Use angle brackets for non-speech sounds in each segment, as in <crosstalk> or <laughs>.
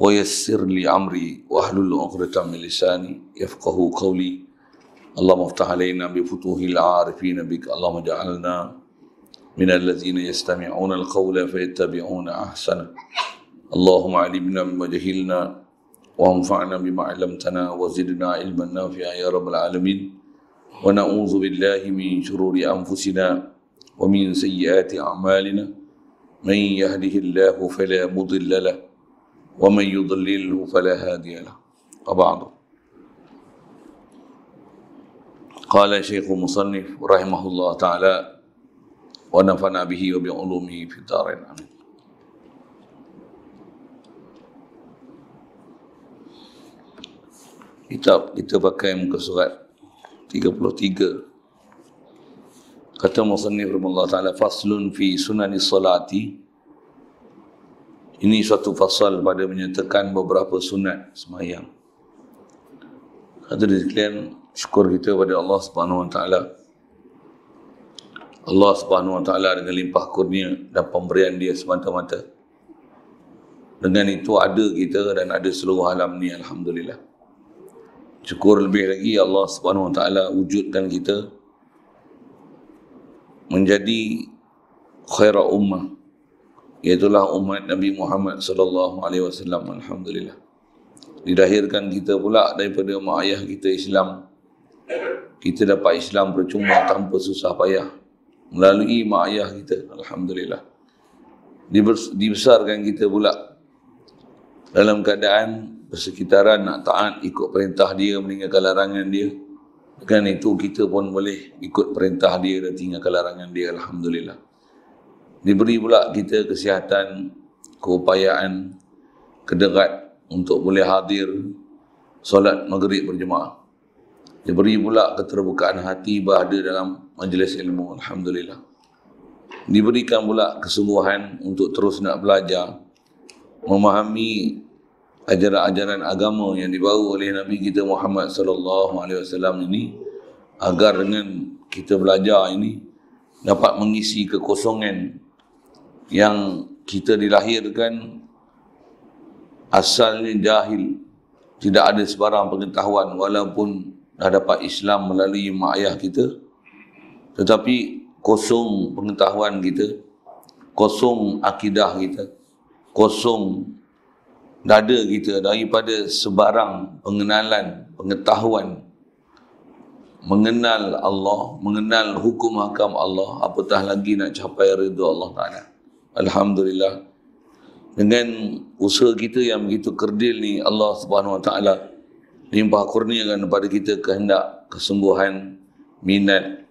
ويسر لي أمري واحلل عقدة من لساني يفقه قولي اللهم افتح علينا بفتوح العارفين بك اللهم اجعلنا من الذين يستمعون القول فيتبعون أحسنه اللهم علمنا بما جهلنا وانفعنا بما علمتنا وزدنا علما نافعا يا رب العالمين ونعوذ بالله من شرور أنفسنا ومن سيئات أعمالنا من يهده الله فلا مضل له ومن يضلله فلا هادي له وبعض قال شيخ مصنف رحمه الله تعالى ونفعنا به وبعلومه في الدارين الأمين kitab kita pakai muka surat 33 kata musannif rahimahullah taala faslun fi sunani salati Ini suatu fasal pada menyatakan beberapa sunat semayang. Hadirin sekalian, syukur kita kepada Allah Subhanahu Wa Taala. Allah Subhanahu Wa Taala dengan limpah kurnia dan pemberian dia semata-mata. Dengan itu ada kita dan ada seluruh alam ni alhamdulillah. Syukur lebih lagi Allah Subhanahu Wa Taala wujudkan kita menjadi khairah ummah Iaitulah umat Nabi Muhammad sallallahu alaihi wasallam. Alhamdulillah. Didahirkan kita pula daripada mak ayah kita Islam. Kita dapat Islam percuma tanpa susah payah melalui mak ayah kita. Alhamdulillah. Dibesarkan kita pula dalam keadaan persekitaran nak taat ikut perintah dia meninggalkan larangan dia. Dengan itu kita pun boleh ikut perintah dia dan tinggalkan larangan dia. Alhamdulillah diberi pula kita kesihatan, keupayaan, kederat untuk boleh hadir solat maghrib berjemaah. Diberi pula keterbukaan hati berada dalam majlis ilmu. Alhamdulillah. Diberikan pula kesungguhan untuk terus nak belajar, memahami ajaran-ajaran agama yang dibawa oleh Nabi kita Muhammad sallallahu alaihi wasallam ini agar dengan kita belajar ini dapat mengisi kekosongan yang kita dilahirkan asalnya jahil tidak ada sebarang pengetahuan walaupun dah dapat Islam melalui mak ayah kita tetapi kosong pengetahuan kita kosong akidah kita kosong dada kita daripada sebarang pengenalan pengetahuan mengenal Allah mengenal hukum hakam Allah apatah lagi nak capai ridha Allah Taala Alhamdulillah dengan usaha kita yang begitu kerdil ni Allah Subhanahu Wa Taala limpah kurniakan kepada kita kehendak kesembuhan minat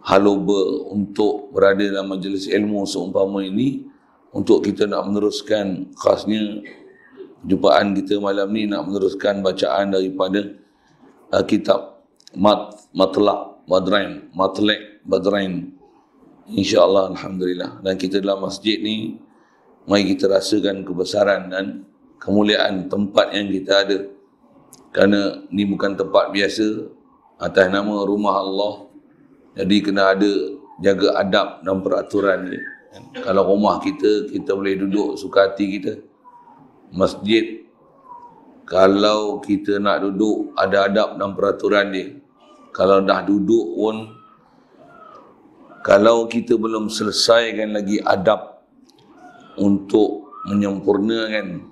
haloba untuk berada dalam majlis ilmu seumpama ini untuk kita nak meneruskan khasnya jumpaan kita malam ni nak meneruskan bacaan daripada uh, kitab Mat Matla Badrain Matlek Badrain InsyaAllah Alhamdulillah Dan kita dalam masjid ni Mari kita rasakan kebesaran dan Kemuliaan tempat yang kita ada Kerana ni bukan tempat biasa Atas nama rumah Allah Jadi kena ada Jaga adab dan peraturan ni Kalau rumah kita Kita boleh duduk suka hati kita Masjid Kalau kita nak duduk Ada adab dan peraturan ni Kalau dah duduk pun kalau kita belum selesaikan lagi adab untuk menyempurnakan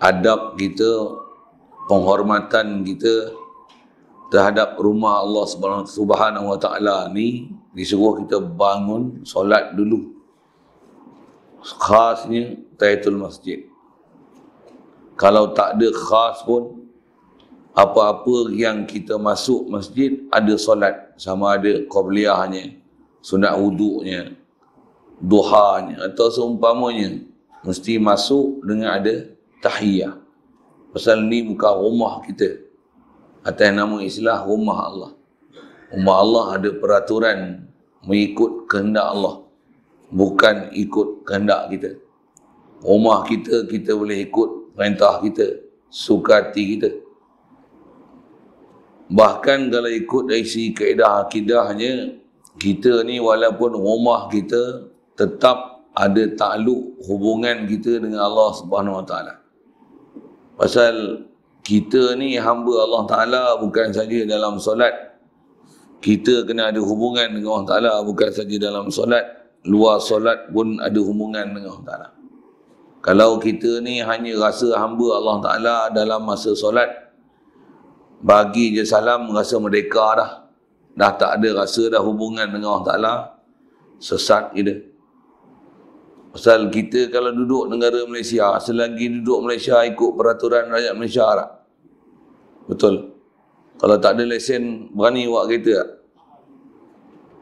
adab kita penghormatan kita terhadap rumah Allah Subhanahu Wa Taala ni disuruh kita bangun solat dulu khasnya taitul masjid kalau tak ada khas pun apa-apa yang kita masuk masjid ada solat sama ada qabliyahnya sunat wuduknya duhanya atau seumpamanya mesti masuk dengan ada tahiyah pasal ni bukan rumah kita atas nama islah rumah Allah rumah Allah ada peraturan mengikut kehendak Allah bukan ikut kehendak kita rumah kita kita boleh ikut perintah kita suka hati kita bahkan kalau ikut dari sisi kaedah akidahnya kita ni walaupun rumah kita tetap ada takluk hubungan kita dengan Allah Subhanahu Wa Taala. Pasal kita ni hamba Allah Taala bukan saja dalam solat. Kita kena ada hubungan dengan Allah Taala bukan saja dalam solat, luar solat pun ada hubungan dengan Allah Taala. Kalau kita ni hanya rasa hamba Allah Taala dalam masa solat bagi je salam rasa merdeka dah dah tak ada rasa dah hubungan dengan Allah Ta'ala sesat kita pasal kita kalau duduk negara Malaysia selagi duduk Malaysia ikut peraturan rakyat Malaysia tak? betul kalau tak ada lesen berani buat kereta tak?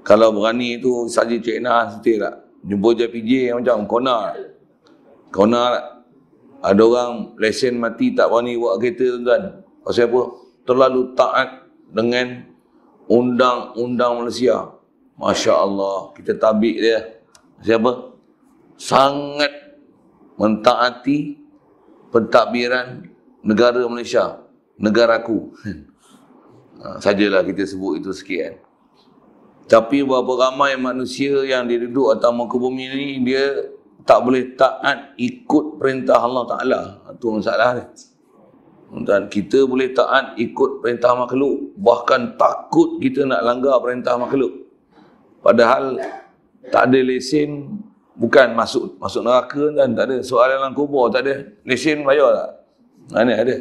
kalau berani tu saja cik nak setir tak jumpa JPJ macam kona kona tak ada orang lesen mati tak berani buat kereta tuan-tuan pasal apa terlalu taat dengan undang-undang Malaysia. Masya Allah, kita tabik dia. Siapa? Sangat mentaati pentadbiran negara Malaysia. Negaraku. <laughs> Ha, sajalah kita sebut itu sikit kan. Tapi berapa ramai manusia yang duduk atas muka bumi ni, dia tak boleh taat ikut perintah Allah Ta'ala. Itu ha, masalah dia. Dan kita boleh taat ikut perintah makhluk. Bahkan takut kita nak langgar perintah makhluk. Padahal tak ada lesen bukan masuk masuk neraka kan, dan tak ada soalan dalam kubur tak ada lesen bayar tak mana ada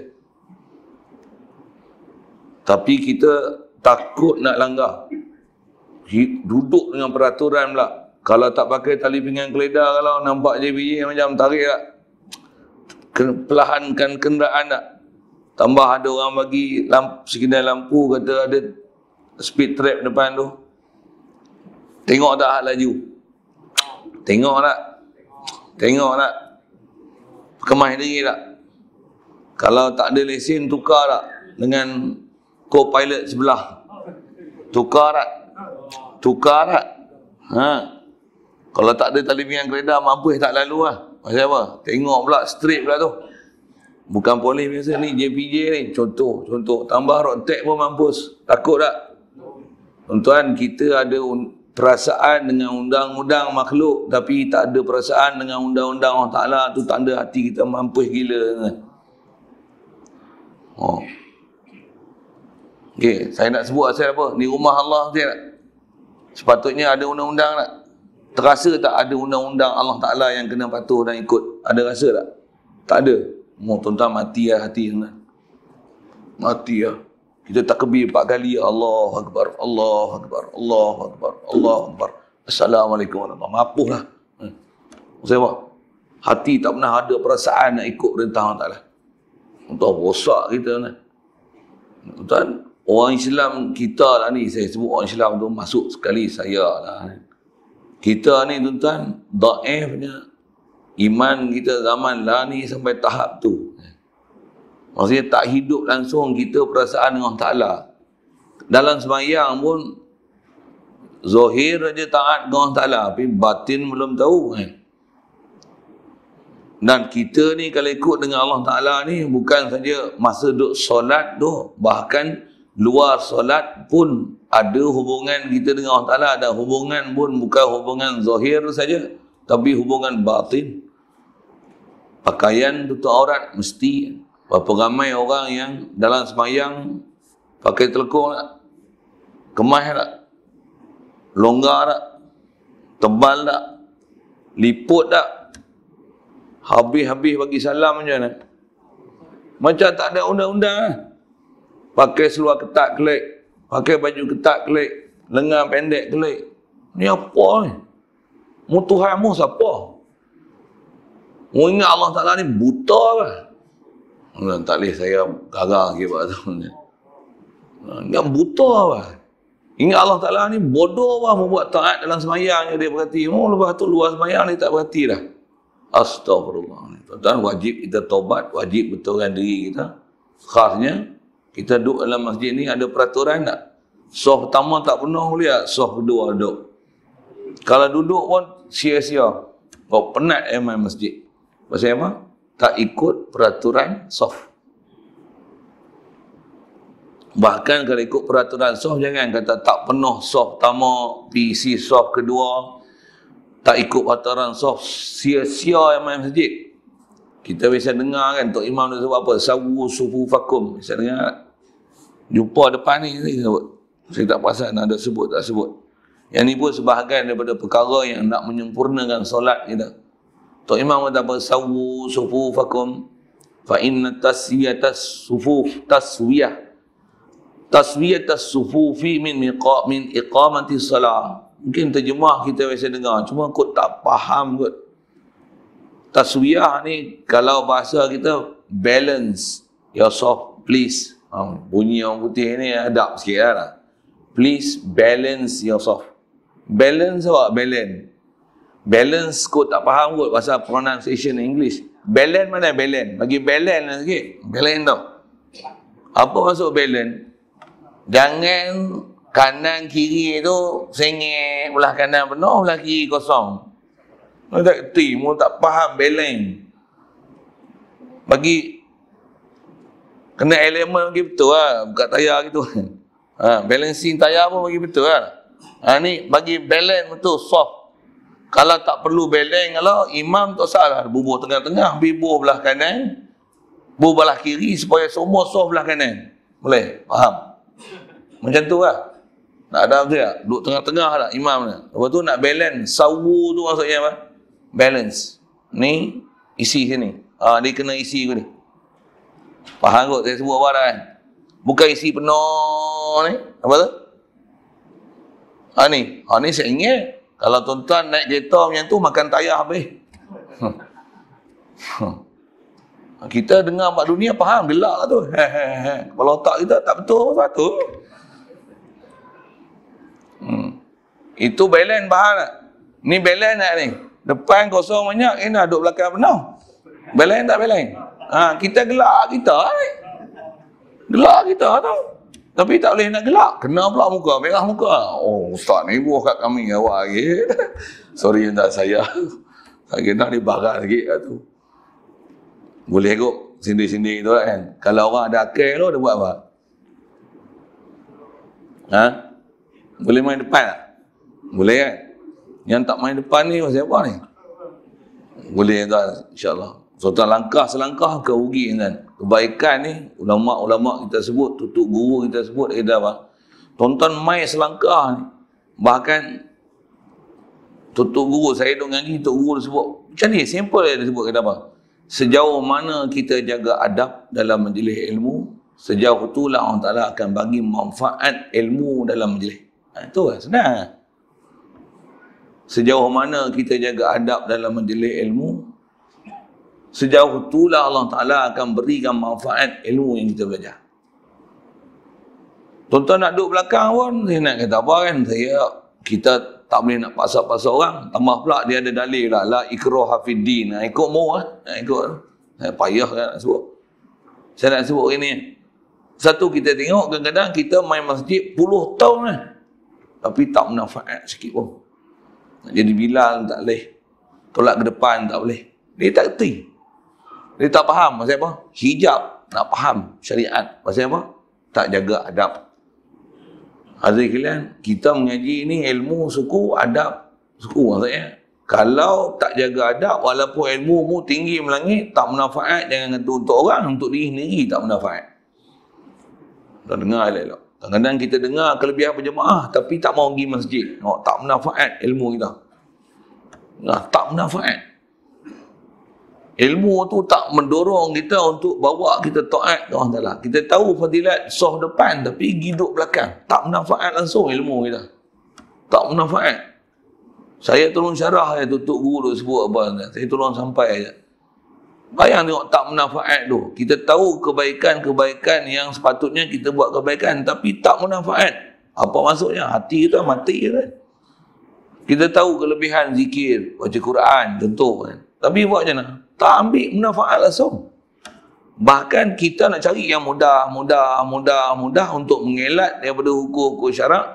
tapi kita takut nak langgar duduk dengan peraturan pula kalau tak pakai tali pinggan keledar kalau nampak je biji macam tarik tak perlahankan kenderaan tak Tambah ada orang bagi lamp, sekedar lampu kata ada speed trap depan tu. Tengok tak hal laju. Tengok tak? Tengok tak? Kemas diri tak? Kalau tak ada lesen tukar tak dengan co-pilot sebelah? Tukar tak? Tukar tak? Ha. Kalau tak ada tali pinggang kereta mampu tak lalu lah. Pasal apa? Tengok pula straight pula tu. Bukan polis biasa ni, JPJ ni. Contoh, contoh. Tambah rotek pun mampus. Takut tak? Tuan-tuan, kita ada perasaan dengan undang-undang makhluk tapi tak ada perasaan dengan undang-undang Allah Ta'ala tu tanda hati kita mampus gila. Oh. Okey, saya nak sebut asal apa? Ni rumah Allah saya nak. Sepatutnya ada undang-undang tak? Terasa tak ada undang-undang Allah Ta'ala yang kena patuh dan ikut? Ada rasa tak? Tak ada. Mau tuan-tuan mati lah hati tuan Mati lah. Kita takbir empat kali. Allah Akbar. Allah Akbar. Allah Akbar. Allah Akbar. Assalamualaikum warahmatullahi wabarakatuh. lah. Hmm. Saya buat. Hati tak pernah ada perasaan nak ikut perintah Allah Ta'ala. Tuan-tuan rosak kita ni. Tuan-tuan, orang Islam kita lah ni. Saya sebut orang Islam tu masuk sekali saya lah. Kita ni tuan-tuan, da'ifnya iman kita zaman lah ni sampai tahap tu. Maksudnya tak hidup langsung kita perasaan dengan Ta'ala. Dalam semayang pun, zohir saja taat dengan Ta'ala. Tapi batin belum tahu kan. Dan kita ni kalau ikut dengan Allah Ta'ala ni, bukan saja masa duduk solat tu, bahkan luar solat pun ada hubungan kita dengan Allah Ta'ala. Dan hubungan pun bukan hubungan zohir saja, tapi hubungan batin pakaian tutup aurat mesti berapa ramai orang yang dalam semayang pakai telekong tak? Lah. kemas tak? Lah. longgar tak? Lah. tebal tak? liput tak? habis-habis bagi salam macam mana? macam tak ada undang-undang pakai seluar ketat kelek pakai baju ketat kelek lengan pendek kelek ni apa ni? Mutuhan mu siapa? Mau ingat Allah Ta'ala ni buta apa? Tak boleh saya garang akibat tu. Ingat buta apa? Ingat Allah Ta'ala ni bodoh apa? membuat taat dalam semayang dia berhati. Oh, lepas tu luar semayang ni tak berhati dah. Astagfirullah. Tuan-tuan wajib kita tobat, wajib betulkan diri kita. Khasnya, kita duduk dalam masjid ni ada peraturan tak? Soh pertama tak penuh boleh Soh kedua duduk. Kalau duduk pun sia-sia. Kau penat eh masjid. Maksudnya apa? Tak ikut peraturan soft. Bahkan kalau ikut peraturan soft, jangan kata tak penuh soft pertama, PC soft kedua, tak ikut peraturan soft, sia-sia yang main masjid. Kita biasa dengar kan, Tok Imam tu sebut apa? Sawu sufu fakum. Biasa dengar. Kan? Jumpa depan ni, saya sebut. Saya tak perasan ada sebut, tak sebut. Yang ni pun sebahagian daripada perkara yang nak menyempurnakan solat kita. Gitu. Tok Imam kata apa? Sawu sufufakum fa inna tasyiyata sufuf taswiyah taswiyat as-sufufi min miqam min iqamati salah mungkin terjemah kita biasa dengar cuma aku tak faham kot taswiyah ni kalau bahasa kita balance yourself please ha, bunyi orang putih ni adab sikit lah. please balance yourself balance apa balance Balance kot tak faham kot pasal pronunciation English. Balance mana balance? Bagi balance lah sikit. Balance tau. Apa maksud balance? Jangan kanan kiri tu sengit belah kanan penuh belah kiri kosong. Mereka tak kerti. Mereka tak faham balance. Bagi kena elemen bagi betul lah. Buka tayar gitu. <laughs> Ha, balancing tayar pun bagi betul lah. Ha, ni bagi balance betul soft kalau tak perlu beleng kalau imam tak salah bubuh tengah-tengah bubuh belah kanan bubuh belah kiri supaya semua soh belah kanan boleh faham macam tu lah tak ada apa duduk tengah-tengah lah imam ni lepas tu nak balance sawu tu maksudnya apa balance ni isi sini ah ha, dia kena isi ke ni faham kot saya sebut barang kan bukan isi penuh ni apa tu ha, ni ha, ni saya ingat kalau tuan-tuan naik kereta macam tu, makan tayar habis. <laughs> kita dengar buat dunia, faham. Gelak lah tu. Kalau otak kita, tak betul tu. Hmm. Itu balance faham Ni balance tak ni? Depan kosong banyak, ini eh, duduk belakang penuh. Balance tak balance? Ha, kita gelak kita. Eh. Gelak kita tau. Tapi tak boleh nak gelak. Kena pula muka, merah muka. Oh, ustaz ni buah kat kami awak lagi. <laughs> Sorry tak saya. Saya nak dia barat sikit kat tu. Boleh kot sindir-sindir tu lah kan. Kalau orang ada akal tu, dia buat apa? Ha? Boleh main depan tak? Boleh kan? Yang tak main depan ni, siapa ni? Boleh tak? InsyaAllah. So, langkah selangkah ke ugi kan? kebaikan ni ulama-ulama kita sebut tutup guru kita sebut edar eh, bang tonton mai selangkah ni bahkan tutup guru saya dok ngaji tutup guru sebut macam ni simple dia sebut kata bang sejauh mana kita jaga adab dalam majlis ilmu sejauh itulah Allah Taala akan bagi manfaat ilmu dalam majlis ha, itu lah senang sejauh mana kita jaga adab dalam majlis ilmu sejauh itulah Allah Ta'ala akan berikan manfaat ilmu yang kita belajar. Tuan-tuan nak duduk belakang pun, saya nak kata apa kan? Saya, kita tak boleh nak paksa-paksa orang. Tambah pula dia ada dalil lah. La ikroh hafidin. Nah ikut mu lah. Nak ikut. Saya payah kan nak sebut. Saya nak sebut ini. Satu kita tengok kadang-kadang kita main masjid puluh tahun lah. Tapi tak manfaat sikit pun. Nak jadi bilal tak boleh. Tolak ke depan tak boleh. Dia tak kerti. Dia tak faham maksudnya apa? Hijab nak faham syariat. Maksudnya apa? Tak jaga adab. Hadirin sekalian, kita mengaji ini ilmu suku adab suku maksudnya. Kalau tak jaga adab walaupun ilmu mu tinggi melangit tak manfaat jangan kata untuk orang untuk diri sendiri tak manfaat. Tak dengar elok-elok. Kadang-kadang kita dengar kelebihan berjemaah tapi tak mau pergi masjid. tak manfaat ilmu kita. Nah, tak manfaat ilmu tu tak mendorong kita untuk bawa kita taat Allah Taala. Kita tahu fadilat soh depan tapi giduk belakang. Tak manfaat langsung ilmu kita. Tak manfaat. Saya turun syarah ya tutup guru tu sebut apa Saya turun sampai aja. Bayang tengok tak manfaat tu. Kita tahu kebaikan-kebaikan yang sepatutnya kita buat kebaikan tapi tak manfaat. Apa maksudnya? Hati kita lah, mati kan. Kita tahu kelebihan zikir, baca Quran, contoh kan. Tapi buat macam mana? tak ambil manfaat langsung. Bahkan kita nak cari yang mudah, mudah, mudah, mudah untuk mengelak daripada hukum-hukum syarak.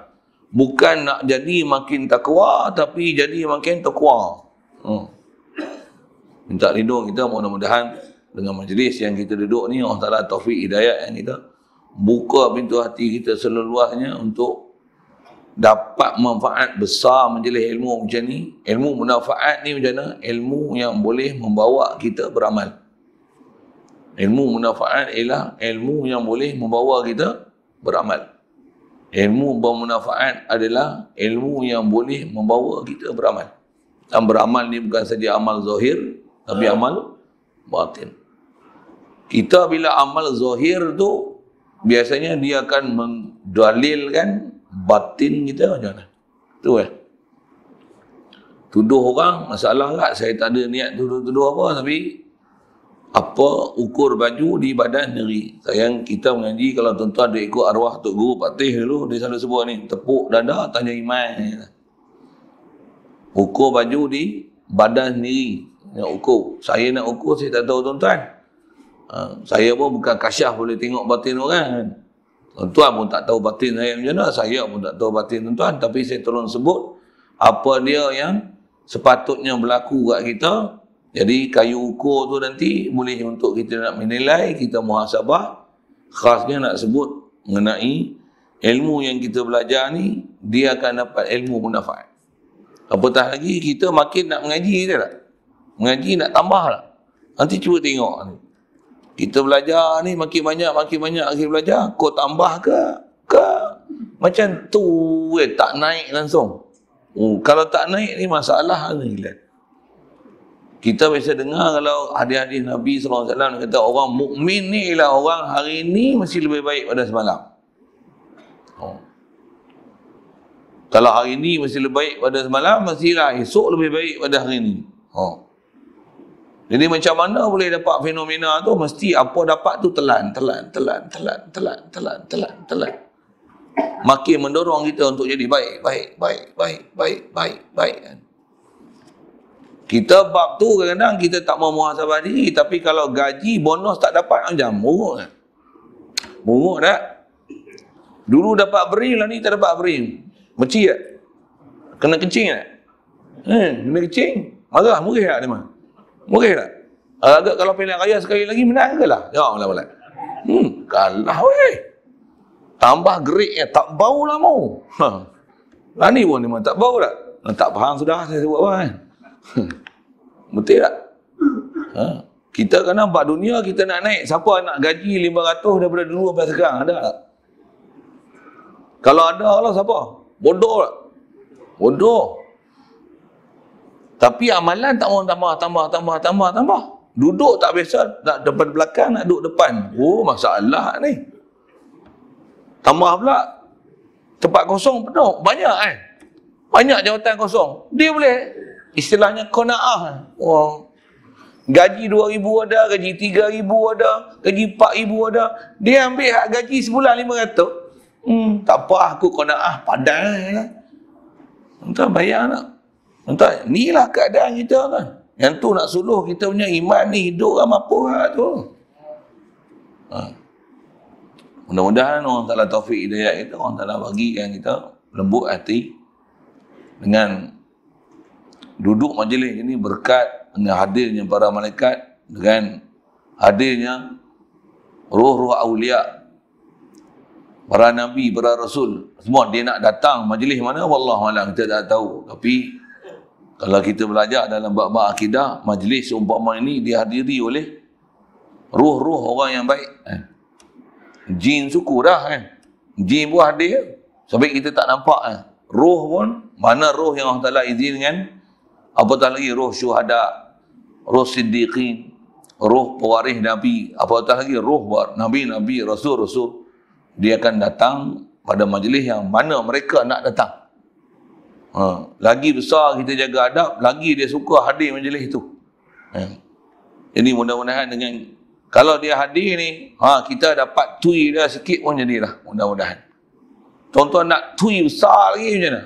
Bukan nak jadi makin takwa, tapi jadi makin takwa. Hmm. Minta lindung kita mudah-mudahan dengan majlis yang kita duduk ni, Allah Ta'ala taufik hidayat yang kita buka pintu hati kita seluruhnya untuk dapat manfaat besar menjelis ilmu macam ni. Ilmu manfaat ni macam mana? Ilmu yang boleh membawa kita beramal. Ilmu manfaat ialah ilmu yang boleh membawa kita beramal. Ilmu bermanfaat adalah ilmu yang boleh membawa kita beramal. Dan beramal ni bukan saja amal zahir, tapi hmm. amal batin. Kita bila amal zahir tu, biasanya dia akan mendalilkan batin kita macam mana? Tu eh. Tuduh orang masalah lah saya tak ada niat tuduh-tuduh apa tapi apa ukur baju di badan diri. Sayang kita mengaji kalau tuan-tuan ada ikut arwah Tok Guru Patih dulu dia selalu sebut ni tepuk dada tanya iman. Ukur baju di badan sendiri nak ukur. Saya nak ukur saya tak tahu tuan-tuan. Ha, saya pun bukan kasyah boleh tengok batin orang Tuan pun tak tahu batin saya macam mana, saya pun tak tahu batin tuan-tuan. Tapi saya tolong sebut apa dia yang sepatutnya berlaku kat kita. Jadi kayu ukur tu nanti boleh untuk kita nak menilai, kita muhasabah. Khasnya nak sebut mengenai ilmu yang kita belajar ni, dia akan dapat ilmu munafaat. Apatah lagi kita makin nak mengaji je lah. Mengaji nak tambah lah. Nanti cuba tengok ni. Kita belajar ni makin banyak, makin banyak, makin belajar. Kau tambah ke? ke? Macam tu eh, tak naik langsung. Uh, kalau tak naik ni masalah ni. Kita biasa dengar kalau hadis-hadis Nabi SAW kata orang mukmin ni ialah orang hari ni masih lebih baik pada semalam. Oh. Kalau hari ni masih lebih baik pada semalam, masih lah esok lebih baik pada hari ni. Oh. Jadi macam mana boleh dapat fenomena tu? Mesti apa dapat tu telan, telan, telan, telan, telan, telan, telan, telan. Makin mendorong kita untuk jadi baik, baik, baik, baik, baik, baik, baik. Kan. Kita bab tu kadang-kadang kita tak mau muhasabah diri. Tapi kalau gaji, bonus tak dapat macam murung. Kan. Murung tak? Dulu dapat beri lah ni tak dapat beri. Mencik Kena kencing tak? Hmm, kena kencing? Marah, murih tak dia mah? Mungkin tak? Agak kalau pilihan raya sekali lagi menang ke lah? Ya, boleh -malam. Hmm, kalah weh. Tambah geriknya, eh, tak bau lah mau. Ha. Lani pun memang tak bau tak? Lah, tak faham sudah saya sebut apa kan? <laughs> Betul tak? Ha. Kita kena buat dunia, kita nak naik. Siapa nak gaji 500 daripada dulu sampai sekarang? Ada tak? Kalau ada lah siapa? Bodoh tak? Bodoh. Tapi amalan tak mau tambah, tambah, tambah, tambah, tambah. Duduk tak biasa, nak depan belakang, nak duduk depan. Oh, masalah ni. Tambah pula, tempat kosong penuh. Banyak kan? Banyak jawatan kosong. Dia boleh, istilahnya kona'ah. Wah, gaji RM2,000 ada, gaji RM3,000 ada, gaji RM4,000 ada. Dia ambil hak gaji sebulan RM500. Hmm, tak apa, aku kona'ah padan. Lah. Entah bayar tak. Lah. Entah, ni lah keadaan kita kan. Yang tu nak suluh kita punya iman ni hidup lah mampu lah tu. Ha. Mudah-mudahan orang taklah taufik hidayah kita, orang taklah yang kita lembut hati dengan duduk majlis ini berkat dengan hadirnya para malaikat dengan hadirnya roh-roh awliya para nabi, para rasul semua dia nak datang majlis mana Wallah malam kita tak tahu tapi kalau kita belajar dalam bab-bab akidah, majlis seumpama ini dihadiri oleh ruh-ruh orang yang baik. Eh. Jin syukur dah kan. Eh. Jin buah hadir. Sampai kita tak nampak. Eh. Ruh pun, mana ruh yang Allah Ta'ala izinkan? Apatah lagi ruh syuhada, ruh siddiqin, ruh pewaris Nabi. Apatah lagi ruh buat Nabi-Nabi, Rasul-Rasul. Dia akan datang pada majlis yang mana mereka nak datang. Ha. Lagi besar kita jaga adab, lagi dia suka hadir majlis itu. Ha. Jadi mudah-mudahan dengan kalau dia hadir ni, ha, kita dapat tui dia sikit pun jadilah mudah-mudahan. tuan nak tui besar lagi macam mana?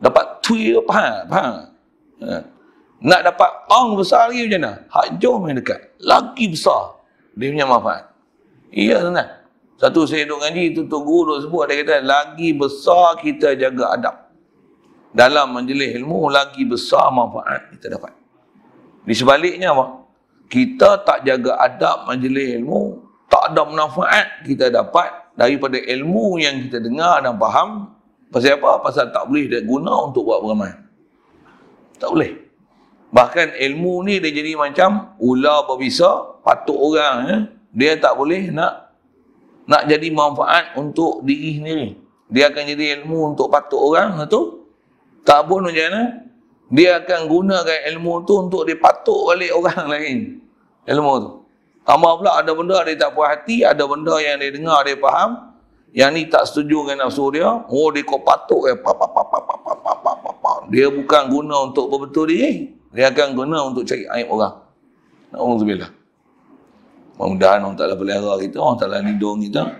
Dapat tui tu faham? faham? Ha. Nak dapat pang besar lagi macam mana? Hak jom yang dekat. Lagi besar. Dia punya manfaat. Iya tuan-tuan. Satu saya duduk ngaji, tutup guru duduk sebut. Dia kata, lagi besar kita jaga adab dalam majlis ilmu lagi besar manfaat kita dapat. Di sebaliknya apa? Kita tak jaga adab majlis ilmu, tak ada manfaat kita dapat daripada ilmu yang kita dengar dan faham. Pasal apa? Pasal tak boleh dia guna untuk buat beramal. Tak boleh. Bahkan ilmu ni dia jadi macam ular berbisa, patuk orang. Eh? Dia tak boleh nak nak jadi manfaat untuk diri sendiri. Dia akan jadi ilmu untuk patuk orang. Satu, Tabun macam mana? Dia akan gunakan ilmu tu untuk dipatuk balik orang <laughs> lain. Ilmu tu. Tambah pula ada benda dia tak puas hati, ada benda yang dia dengar dia faham. Yang ni tak setuju dengan nafsu dia. Oh dia kau patuk eh. Pa, pa, pa, pa, pa, pa, pa, pa, Dia bukan guna untuk berbetul dia. Eh. Dia akan guna untuk cari aib orang. Alhamdulillah. Mudah-mudahan orang taklah pelihara kita, orang taklah lindung kita. Hmm.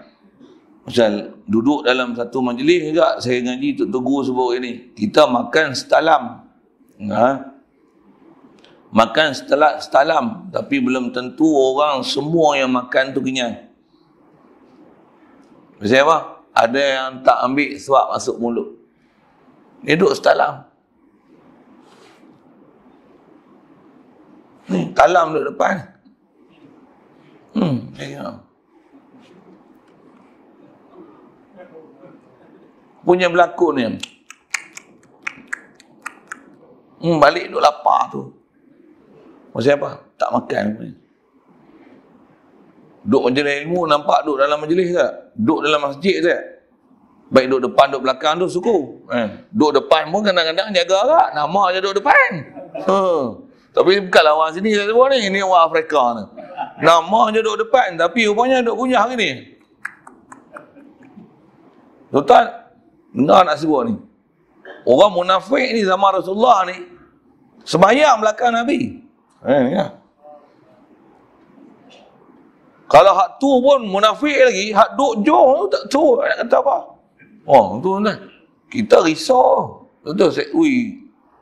Macam duduk dalam satu majlis juga saya ngaji untuk tegur sebuah ini. Kita makan setalam. Ha? Makan setelah setalam tapi belum tentu orang semua yang makan tu kenyang. Maksudnya apa? Ada yang tak ambil suap masuk mulut. Dia duduk setalam. Ni, talam duduk depan. Hmm, tengok. Ya. punya berlaku ni hmm, balik duduk lapar tu maksudnya apa? tak makan duduk majlis ilmu nampak duduk dalam majlis tak? duduk dalam masjid tak? baik duduk depan duduk belakang duduk suku eh, duduk depan pun kadang-kadang jaga agak nama je duduk depan huh. Ha. tapi bukanlah orang sini saya semua ni ni orang Afrika ni nama je duduk depan tapi rupanya duduk punya hari ni Tuan-tuan, Dengar nak sebut ni. Orang munafik ni zaman Rasulullah ni. Sembahyang belakang Nabi. Eh, ya. Kalau hak tu pun munafik lagi, hak duk jauh tu tak tu. nak kata apa. Oh, tu kan. Kita risau. Betul saya ui.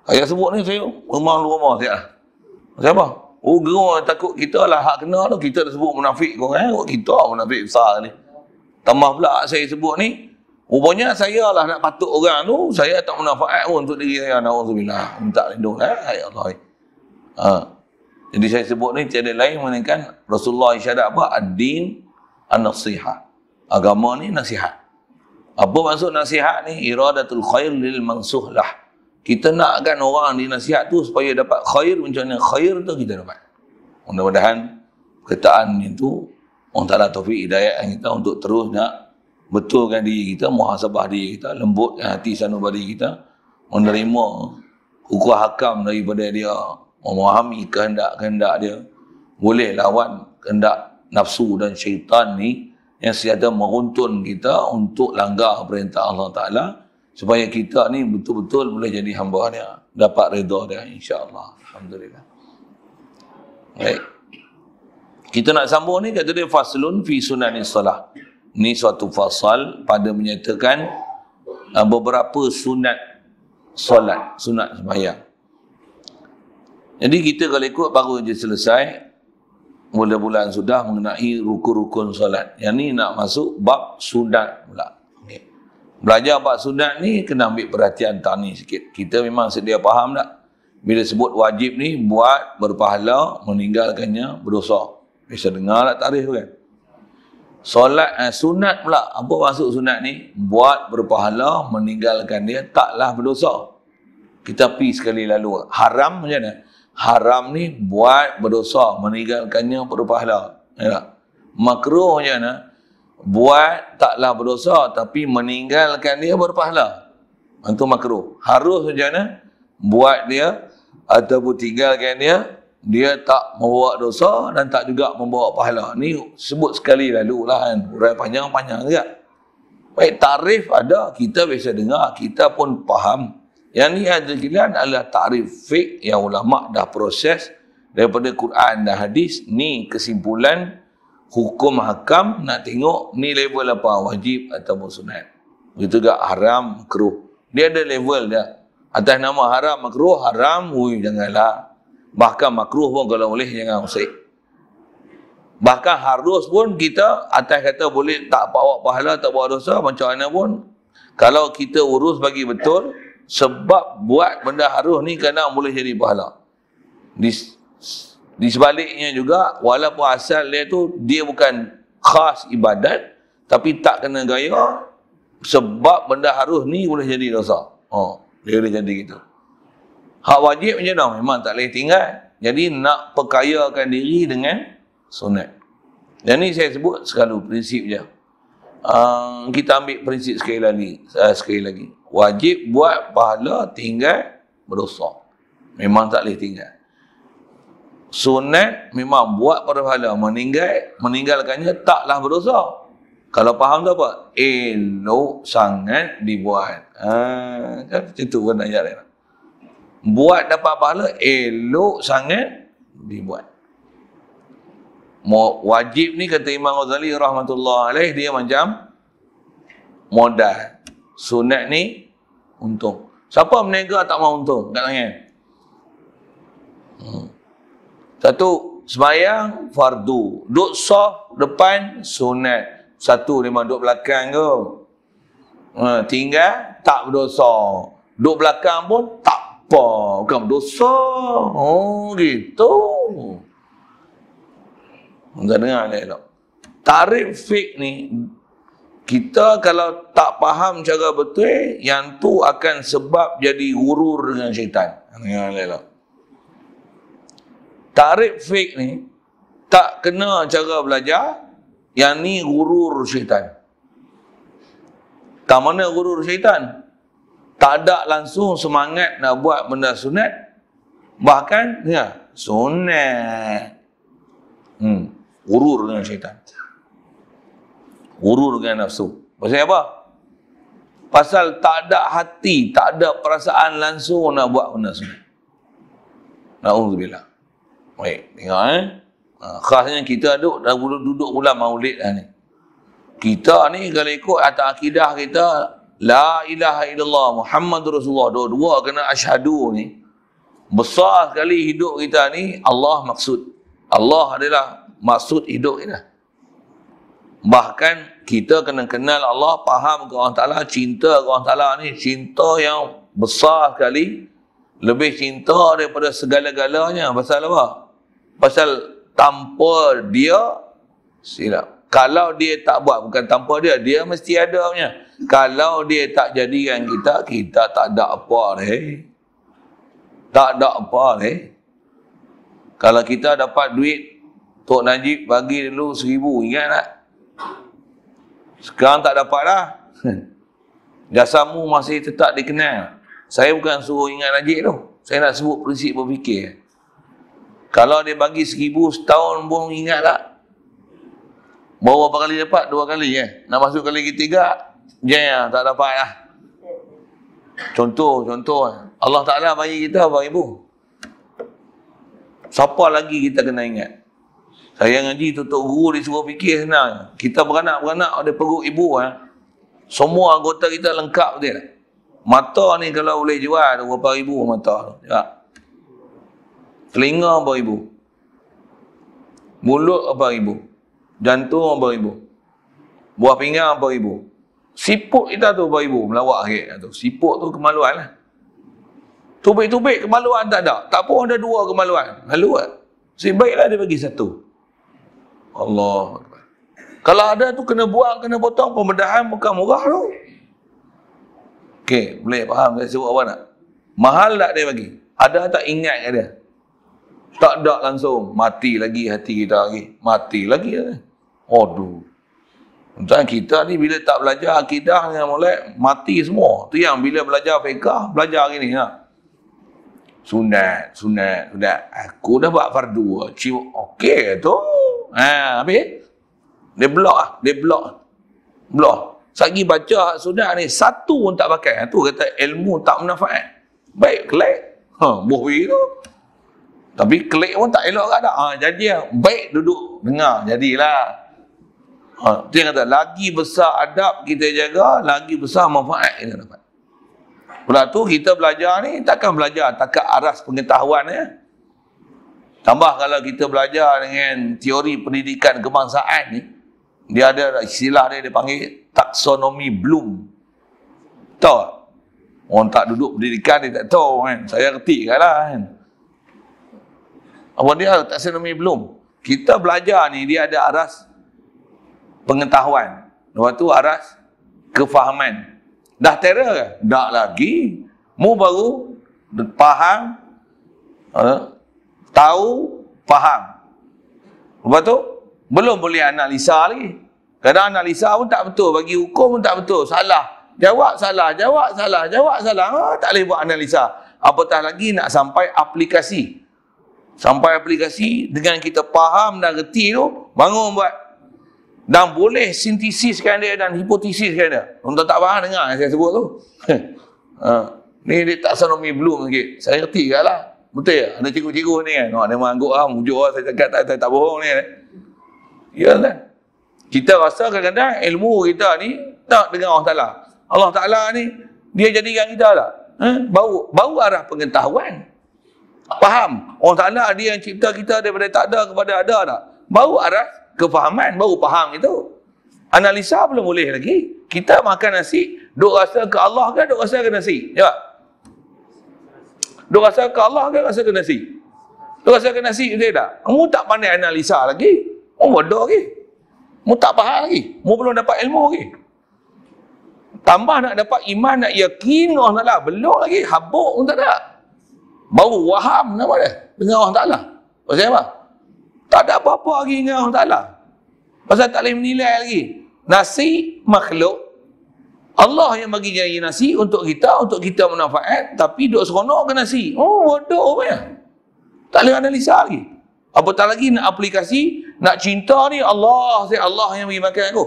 Saya sebut ni saya memang rumah rumah saya. Siapa? Oh, gerung takut kita lah hak kena tu kita dah sebut munafik kau kan. Eh. Kita lah munafik besar ni. Tambah pula saya sebut ni, Rupanya saya lah nak patut orang tu, saya tak manfaat pun untuk diri saya. bila Minta lindung. Eh? Hai Allah. Ha. Jadi saya sebut ni tiada lain melainkan Rasulullah isyadat apa? Ad-din an-nasiha. Agama ni nasihat. Apa maksud nasihat ni? Iradatul khair lil mansuh lah. Kita nakkan orang di nasihat tu supaya dapat khair macam mana khair tu kita dapat. Mudah-mudahan perkataan ni tu orang taklah taufik hidayat kita untuk terus nak betulkan diri kita, muhasabah diri kita, lembutkan hati sanubari kita, menerima hukum hakam daripada dia, memahami kehendak-kehendak dia, boleh lawan kehendak nafsu dan syaitan ni yang siada meruntun kita untuk langgar perintah Allah Ta'ala supaya kita ni betul-betul boleh jadi hamba dia, dapat reda dia insyaAllah. Alhamdulillah. Baik. Kita nak sambung ni kata dia faslun fi sunanis salah ni suatu fasal pada menyatakan uh, beberapa sunat solat, sunat sembahyang. Jadi kita kalau ikut baru je selesai mula bulan sudah mengenai rukun-rukun solat. Yang ni nak masuk bab sunat pula. Okay. Belajar bab sunat ni kena ambil perhatian tani sikit. Kita memang sedia faham tak? Bila sebut wajib ni buat berpahala meninggalkannya berdosa. Bisa dengar tak lah tarikh tu kan? Solat eh, sunat pula. Apa maksud sunat ni? Buat berpahala, meninggalkan dia, taklah berdosa. Kita pergi sekali lalu. Haram macam mana? Haram ni buat berdosa, meninggalkannya berpahala. Ya. Makruh macam mana? Buat taklah berdosa, tapi meninggalkan dia berpahala. Itu ha, makruh. Harus macam mana? Buat dia ataupun tinggalkan dia dia tak membawa dosa dan tak juga membawa pahala. Ni sebut sekali lalu lah kan. Urai panjang-panjang juga. Baik, tarif ada. Kita biasa dengar. Kita pun faham. Yang ni adalah, adalah tarif fik yang ulama' dah proses daripada Quran dan hadis. Ni kesimpulan hukum hakam nak tengok ni level apa wajib atau sunat. Itu juga haram, makruh. Dia ada level dia. Atas nama haram, makruh, haram, hui, janganlah. Bahkan makruh pun kalau boleh jangan usik. Bahkan harus pun kita atas kata boleh tak bawa pahala, tak bawa dosa macam mana pun. Kalau kita urus bagi betul, sebab buat benda harus ni kena boleh jadi pahala. Di, di sebaliknya juga, walaupun asal dia tu, dia bukan khas ibadat, tapi tak kena gaya sebab benda harus ni boleh jadi dosa. Oh, dia boleh jadi gitu. Hak wajib macam mana? Memang tak boleh tinggal. Jadi nak perkayakan diri dengan sunat. Dan ni saya sebut sekali prinsip je. Uh, kita ambil prinsip sekali lagi. Uh, sekali lagi. Wajib buat pahala tinggal berdosa. Memang tak boleh tinggal. Sunat memang buat pahala meninggal, meninggalkannya taklah berdosa. Kalau faham tu apa? Elok sangat dibuat. Ha, uh, kan macam tu pun ayat dia buat dapat pahala elok sangat dibuat wajib ni kata Imam Ghazali rahmatullah alaih dia macam modal sunat ni untung siapa meniaga tak mau untung kat tangan hmm. satu sembahyang fardu duduk soft depan sunat satu lima duduk belakang ke hmm, tinggal tak berdosa duduk belakang pun tak apa? Bukan berdosa. Oh, gitu. Anda dengar ni elok. Tarif fik ni, kita kalau tak faham cara betul, yang tu akan sebab jadi hurur dengan syaitan. Dengar ni elok. Tarif fik ni, tak kena cara belajar, yang ni hurur syaitan. Tak mana gurur Syaitan tak ada langsung semangat nak buat benda sunat bahkan ya sunat hmm urur dengan syaitan urur dengan nafsu pasal apa pasal tak ada hati tak ada perasaan langsung nak buat benda sunat naudzubillah baik tengok eh ha, khasnya kita duduk dah duduk bulan maulid dah ni kita ni kalau ikut atas akidah kita La ilaha illallah Muhammad Rasulullah Dua-dua kena asyhadu ni Besar sekali hidup kita ni Allah maksud Allah adalah maksud hidup kita Bahkan kita kena kenal Allah Faham ke Allah Ta'ala Cinta ke Allah Ta'ala ni Cinta yang besar sekali Lebih cinta daripada segala-galanya Pasal apa? Pasal tanpa dia Silap Kalau dia tak buat bukan tanpa dia Dia mesti ada punya kalau dia tak jadi dengan kita, kita tak ada apa ni. Tak ada apa ni. Kalau kita dapat duit, Tok Najib bagi dulu seribu, ingat tak? Sekarang tak dapat lah. <laughs> Jasamu masih tetap dikenal. Saya bukan suruh ingat Najib tu. Saya nak sebut prinsip berfikir. Kalau dia bagi seribu setahun pun ingat tak? Bawa berapa kali dapat? Dua kali ya. Eh? Nak masuk kali ketiga, Ya, yeah, tak dapat lah. Contoh, contoh. Allah Ta'ala bagi kita, Abang Ibu. Siapa lagi kita kena ingat? Saya ngaji, tutup guru dia suruh fikir senang. Kita beranak-beranak ada perut ibu. Ha? Semua anggota kita lengkap dia. Mata ni kalau boleh jual, ada berapa ribu mata. Ya. Telinga berapa ribu. Mulut berapa ribu. Jantung berapa ribu. Buah pinggang berapa ribu. Siput kita tu Bapak Ibu melawak ke tu. Siput tu kemaluan lah. Tubik-tubik kemaluan tak ada. Tak pun ada dua kemaluan. Lalu kan? Si baiklah dia bagi satu. Allah. Kalau ada tu kena buang, kena potong. Pembedahan bukan murah tu. Okey, boleh faham saya sebut apa nak? Mahal tak dia bagi? Ada tak ingat ke dia? Tak ada langsung. Mati lagi hati kita lagi. Mati lagi. Aduh. Lah. Tuan kita ni bila tak belajar akidah ni molek mati semua. Tu yang bila belajar fiqh, belajar hari ni lah. Sunat, sunat, sunat. Aku dah buat fardu. cik okey tu. Ha, habis. Dia block. lah. Dia blok. Blok. Sagi baca sunat ni, satu pun tak pakai. Ha, tu kata ilmu tak menafaat. Baik, kelek. Ha, buh tu. Tapi kelek pun tak elok kan tak? Ha, jadi baik duduk dengar. Jadilah. Ha, tu kata, lagi besar adab kita jaga, lagi besar manfaat kita dapat. Pula tu kita belajar ni, takkan belajar takkan aras pengetahuan ya. Tambah kalau kita belajar dengan teori pendidikan kebangsaan ni, dia ada istilah dia, dia panggil taksonomi bloom. Tahu tak? Orang tak duduk pendidikan, dia tak tahu kan. Saya kerti kan lah kan. Apa dia taksonomi bloom? Kita belajar ni, dia ada aras pengetahuan. Lepas tu aras kefahaman. Dah terror ke? Tak lagi. Mu baru faham, eh, tahu, faham. Lepas tu, belum boleh analisa lagi. Kadang analisa pun tak betul. Bagi hukum pun tak betul. Salah. Jawab salah, jawab salah, jawab salah. Ha, tak boleh buat analisa. Apatah lagi nak sampai aplikasi. Sampai aplikasi dengan kita faham dan reti tu, bangun buat dan boleh sintesiskan dia dan hipotesiskan dia. Orang tak faham dengar yang saya sebut tu. <laughs> ha. Ni dia taksonomi belum lagi Saya ngerti ke lah. Betul ya? Ada cikgu-cikgu ni kan. Oh, dia mengangguk lah. Mujur lah. Saya cakap tak, tak, tak bohong ni. Kan. Ya lah. Kita rasa kadang-kadang ilmu kita ni tak dengan Allah Ta'ala. Allah Ta'ala ni dia jadikan kita lah. Ha? Bau baru arah pengetahuan. Faham? orang Ta'ala dia yang cipta kita daripada tak ada kepada ada tak? Bau arah kefahaman baru faham itu. Analisa belum boleh lagi. Kita makan nasi, duk rasa ke Allah ke duk rasa ke nasi? Ya. Duk rasa ke Allah ke rasa ke nasi? Duk rasa ke nasi ke dah. Kamu tak pandai analisa lagi. Kamu bodoh lagi. Kamu tak faham lagi. Kamu belum dapat ilmu lagi. Tambah nak dapat iman, nak yakin Allah Ta'ala. Belum lagi. Habuk pun tak ada. Baru waham nama dia. Dengan Allah Ta'ala. Maksudnya apa? Tak ada apa-apa lagi dengan Allah Ta'ala. Pasal tak boleh menilai lagi. Nasi makhluk. Allah yang bagi jari nasi untuk kita, untuk kita manfaat. Tapi duduk seronok ke nasi? Oh, apa ya? Tak boleh analisa lagi. Apatah lagi nak aplikasi, nak cinta ni Allah. Saya Allah yang bagi makan aku.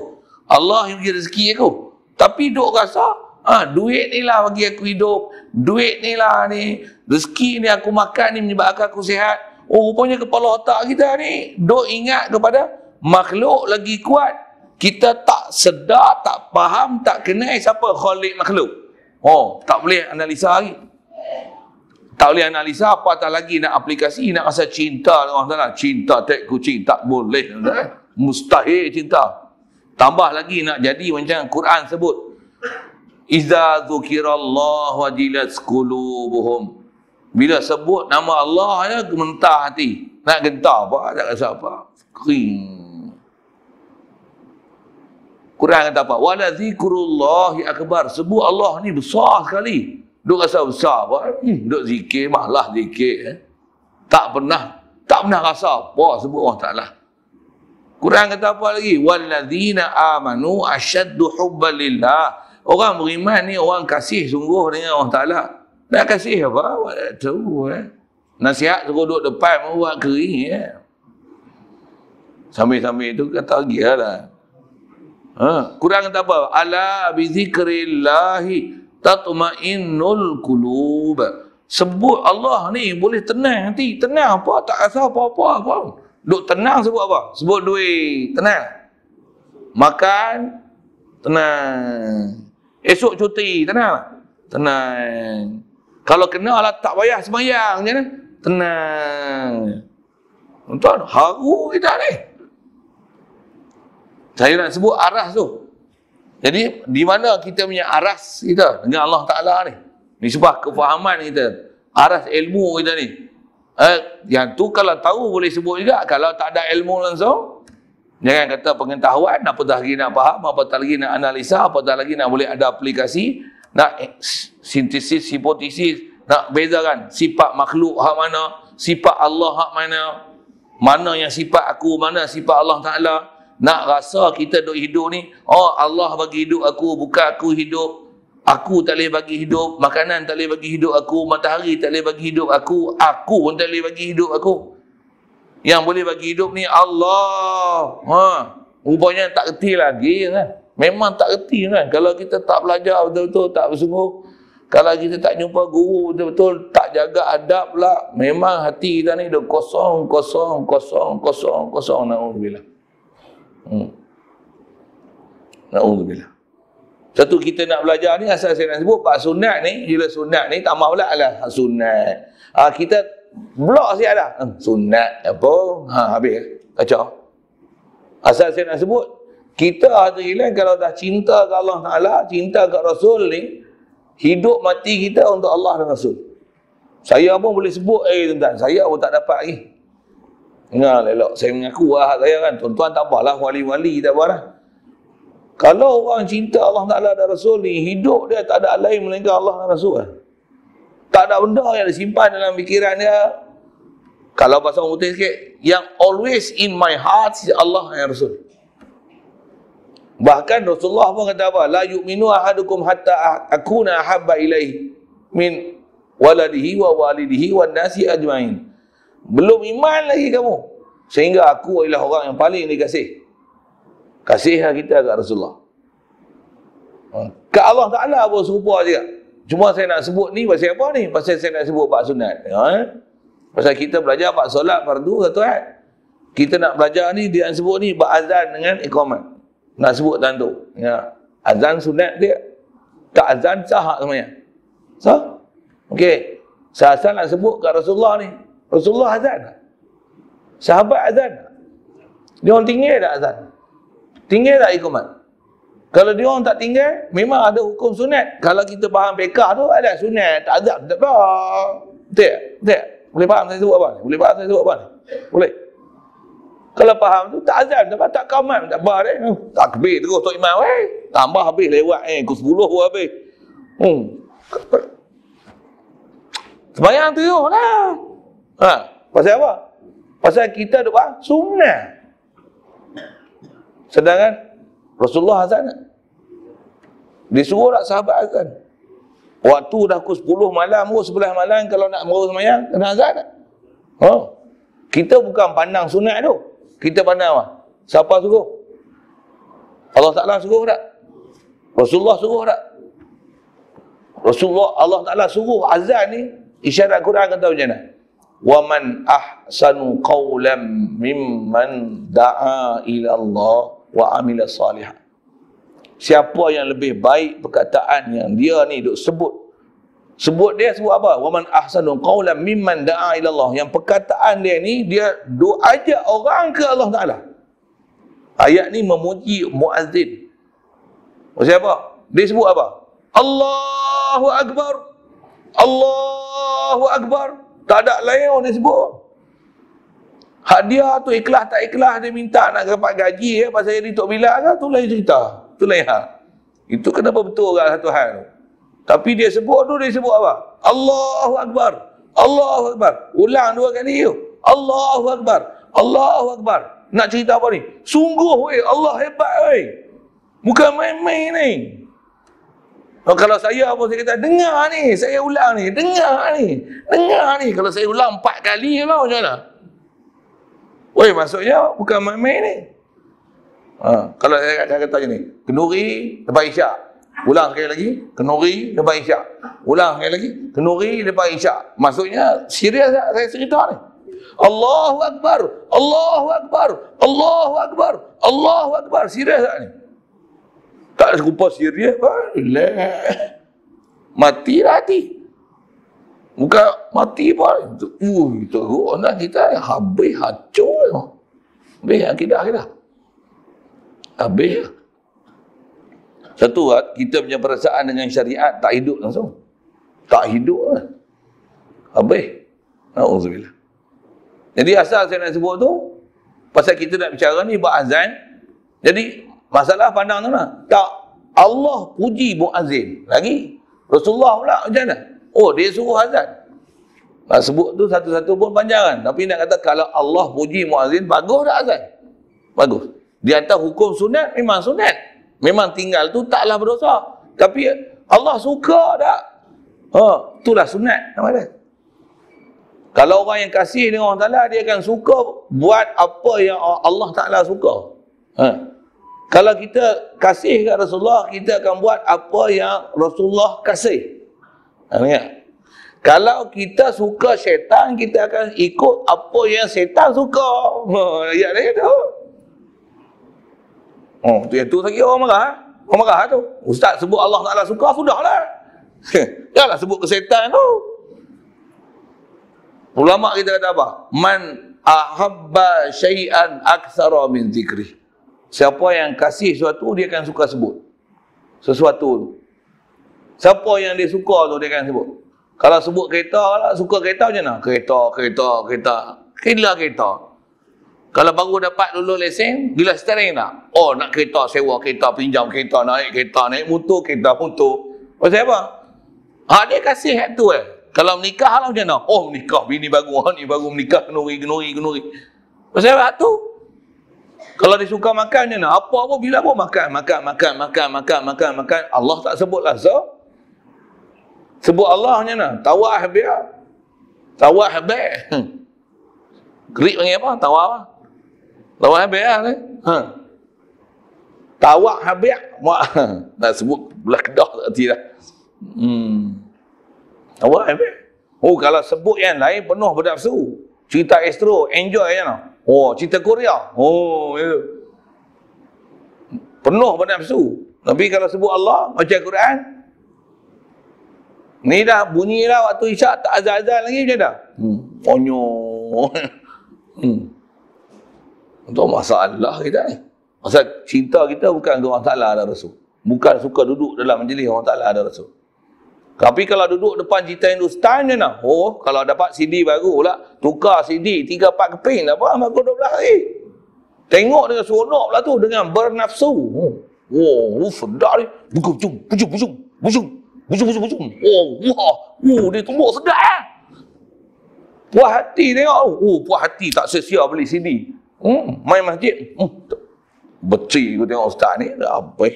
Allah yang bagi rezeki aku. Tapi duk rasa, ha, duit ni lah bagi aku hidup. Duit ni lah ni. Rezeki ni aku makan ni menyebabkan aku sihat. Oh rupanya kepala otak kita ni duk ingat kepada makhluk lagi kuat. Kita tak sedar, tak faham, tak kenal siapa khalik makhluk. Oh, tak boleh analisa lagi. Tak boleh analisa apa tak lagi nak aplikasi, nak rasa cinta dengan orang tanah. Cinta tak kucing, tak boleh. Eh. Mustahil cinta. Tambah lagi nak jadi macam Quran sebut. Iza zukirallah wajilas kulubuhum. Bila sebut nama Allah ya gementar hati. Nak gentar apa? Tak rasa apa. Kering. Quran kata apa? Wala zikrullahi akbar. Sebut Allah ni besar sekali. Duk rasa besar apa? Hmm, duk zikir, mahlah zikir. Eh? Tak pernah, tak pernah rasa apa sebut Allah Ta'ala. Quran kata apa lagi? Walladzina amanu ashaddu hubbalillah. Orang beriman ni orang kasih sungguh dengan Allah Ta'ala. Dah kasih apa awak tak tahu eh. Nasihat suruh duduk depan membuat kering ya. Eh. Sambil-sambil itu kata lagi lah. Ha, kurang kata apa? Ala bizikrillahi tatma'innul qulub. Sebut Allah ni boleh tenang hati. Tenang apa? Tak rasa apa-apa pun. Duduk tenang sebut apa? Sebut duit. Tenang. Makan. Tenang. Esok cuti. Tenang. Tenang. Kalau kena alat tak payah semayang je ya ni. Kan? Tenang. Tuan, haru kita ni. Saya nak sebut aras tu. Jadi, di mana kita punya aras kita dengan Allah Ta'ala ni? Ni sebab kefahaman kita. Aras ilmu kita ni. Eh, yang tu kalau tahu boleh sebut juga. Kalau tak ada ilmu langsung, jangan kata pengetahuan, apa lagi nak faham, apa lagi nak analisa, apa lagi nak boleh ada aplikasi, nak sintesis, hipotesis, nak kan? sifat makhluk hak mana, sifat Allah hak mana, mana yang sifat aku, mana sifat Allah Ta'ala, nak rasa kita duduk hidup ni, oh Allah bagi hidup aku, bukan aku hidup, aku tak boleh bagi hidup, makanan tak boleh bagi hidup aku, matahari tak boleh bagi hidup aku, aku pun tak boleh bagi hidup aku. Yang boleh bagi hidup ni Allah. Ha. Rupanya tak reti lagi kan. Memang tak reti kan. Kalau kita tak belajar betul-betul, tak bersungguh, kalau kita tak jumpa guru betul-betul, tak jaga adab pula, memang hati kita ni dah kosong, kosong, kosong, kosong, kosong, na'udzubillah. Hmm. Na'udzubillah. Satu kita nak belajar ni, asal saya nak sebut, Pak Sunat ni, bila Sunat ni, tak mau pula lah, Sunat. Ha, kita blok siap dah. Hmm, sunat, apa? Ha, habis. Kacau. Asal saya nak sebut, kita ini kalau dah cinta ke Allah Ta'ala, cinta ke Rasul ni, hidup mati kita untuk Allah dan Rasul. Saya pun boleh sebut eh tuan-tuan, saya pun tak dapat lagi. Dengar elok, saya mengaku lah saya kan. Tuan-tuan tak apalah, wali-wali tak apalah. Kalau orang cinta Allah Ta'ala dan Rasul ni, hidup dia tak ada lain melainkan Allah dan Rasul lah. Tak ada benda yang simpan dalam fikiran dia. Kalau pasal orang putih sikit, yang always in my heart is Allah dan Rasul. Bahkan Rasulullah pun kata apa? La yu'minu ahadukum hatta ah- akuna ahabba ilaih min waladihi wa walidihi wa nasi ajmain. Belum iman lagi kamu. Sehingga aku ialah orang yang paling dikasih. Kasihlah kita kepada Rasulullah. Ha, Ke Allah Ta'ala pun serupa juga. Cuma saya nak sebut ni pasal apa ni? Pasal saya nak sebut Pak sunat. Ya, Pasal kita belajar Pak solat fardu satu Kita nak belajar ni dia sebut ni Pak azan dengan iqamat nak sebut tuan tu ya. azan sunat dia tak azan sah hak semuanya sah ok sah-sah nak sebut kat Rasulullah ni Rasulullah azan sahabat azan dia orang tinggal tak azan tinggal tak ikhman kalau dia orang tak tinggal memang ada hukum sunat kalau kita faham pekah tu ada sunat tak azan tak apa betul tak boleh faham saya sebut apa ni boleh faham saya sebut apa ni boleh kalau faham tu tak azan dapat tak kamat tak bar eh. Hmm. Takbir terus tok imam eh. Tambah habis lewat eh ke 10 pun habis. Hmm. Sembahyang tu lah. Ha, pasal apa? Pasal kita doa sunnah. Sedangkan Rasulullah azan Disuruh tak sahabat azan. Waktu dah ke 10 malam, ke 11 malam kalau nak mau mayang, kena azan tak? Oh. Ha. Kita bukan pandang sunat tu kita pandang apa? Siapa suruh? Allah Ta'ala suruh tak? Rasulullah suruh tak? Rasulullah Allah Ta'ala suruh azan ni isyarat Quran kata macam mana? Wa man ahsanu qawlam mimman da'a ila Allah wa amila Siapa yang lebih baik perkataan yang dia ni duk sebut Sebut dia sebut apa? Waman ahsanu qawlan mimman da'a ila Allah. Yang perkataan dia ni dia doa aja orang ke Allah Taala. Ayat ni memuji muazzin. Maksud apa? Dia sebut apa? Allahu akbar. Allahu akbar. Tak ada lain orang dia sebut. Hadiah tu ikhlas tak ikhlas dia minta nak dapat gaji ya pasal jadi tok bila ke tu lain cerita. Tu lain hal. Itu kenapa betul orang satu hal tapi dia sebut tu dia sebut apa? Allahu Akbar. Allahu Akbar. Ulang dua kali tu. Allahu Akbar. Allahu Akbar. Nak cerita apa ni? Sungguh weh. Allah hebat weh. Bukan main-main ni. Oh, kalau saya apa saya kata, dengar ni, saya ulang ni, dengar ni, dengar ni. Kalau saya ulang empat kali lah macam mana? Weh, maksudnya bukan main-main ni. Ha, kalau saya kata macam ni, kenduri tempat isyak. Ulang sekali lagi, kenuri lepas isyak. Ulang sekali lagi, kenuri lepas isyak. Maksudnya, serius tak saya cerita ni? Allahu Akbar, Allahu Akbar, Allahu Akbar, Allahu Akbar. Serius tak ni? Tak serupa serius pun. Lek. Mati lah hati. Bukan mati pun. Uh, teruk lah kita. Habis hacur. Habis akidah kita. Habis lah. Satu, ah, kita punya perasaan dengan syariat tak hidup langsung. Tak hidup lah. Habis. Alhamdulillah. Jadi asal saya nak sebut tu, pasal kita nak bicara ni buat azan. Jadi, masalah pandang tu lah. Tak. Allah puji buat azan Lagi. Rasulullah pula macam mana? Oh, dia suruh azan. Nak sebut tu satu-satu pun panjang kan? Tapi nak kata kalau Allah puji muazzin, bagus tak azan. Bagus. Di atas hukum sunat, memang sunat. Memang tinggal tu taklah berdosa. Tapi Allah suka tak? Ha, itulah sunat nama dia. Kalau orang yang kasih dengan Allah Ta'ala, dia akan suka buat apa yang Allah Ta'ala suka. Ha. Kalau kita kasih kepada Rasulullah, kita akan buat apa yang Rasulullah kasih. Ha, Kalau kita suka syaitan, kita akan ikut apa yang syaitan suka. Ha, ya, ya, ya, Oh, tu yang tu lagi orang oh, marah. Orang oh, marah tu. Ustaz sebut Allah Taala suka sudahlah. Dah <laughs> lah sebut kesetan tu. Ulama kita kata apa? Man ahabba syai'an aktsara min zikri. Siapa yang kasih sesuatu dia akan suka sebut. Sesuatu Siapa yang dia suka tu dia akan sebut. Kalau sebut kereta lah, suka kereta macam mana? Kereta, kereta, kereta. Kila kereta. kereta. Kalau baru dapat dulu lesen, gila steering tak? Oh, nak kereta sewa, kereta pinjam, kereta naik, kereta naik motor, kereta motor. Pasal apa? Ha, dia kasih hak tu eh. Kalau menikah lah macam mana? Oh, menikah bini baru, ha, <laughs> ni baru menikah, kenuri, kenuri, kenuri. Pasal apa tu? Kalau dia suka makan macam mana? Apa apa bila pun makan, makan, makan, makan, makan, makan, makan. Allah tak sebut lah, so. Sebut Allah macam mana? Tawah biar. Lah. Tawah biar. Greek hmm. panggil apa? Tawah lah. apa? Lawa habis lah ni. Ha. Tawak habis. Mak, nak ha. sebut belah kedah tak hati dah. Hmm. Tawak habis. Oh, kalau sebut yang lain penuh berdapsu. Cerita Astro, enjoy je ya lah. Oh, cerita Korea. Oh, itu. Ya. Penuh berdapsu. Tapi kalau sebut Allah, macam Quran. Ni dah bunyi dah waktu isyak tak azal-azal lagi macam dah. Hmm. Ponyo. <laughs> hmm. Untuk masalah kita ni. Masa cinta kita bukan untuk Allah Ta'ala dan Rasul. Bukan suka duduk dalam majlis Allah Ta'ala ada Rasul. Tapi kalau duduk depan cerita Hindustan je nak. Oh, kalau dapat CD baru pula. Tukar CD, tiga 4 keping lah apa. Bagus 12 hari. Tengok dengan seronok pula tu. Dengan bernafsu. Oh, oh, oh sedap ni. Bucum, bucum, bucum, bucum, bucum, bucum, bucum, bucum. Oh, wah. Oh, dia tumbuk sedap eh. Puas hati tengok tu. Oh, oh, puas hati tak sia-sia beli CD. Hmm, main masjid. Hmm. Beci aku tengok ustaz ni. apa eh.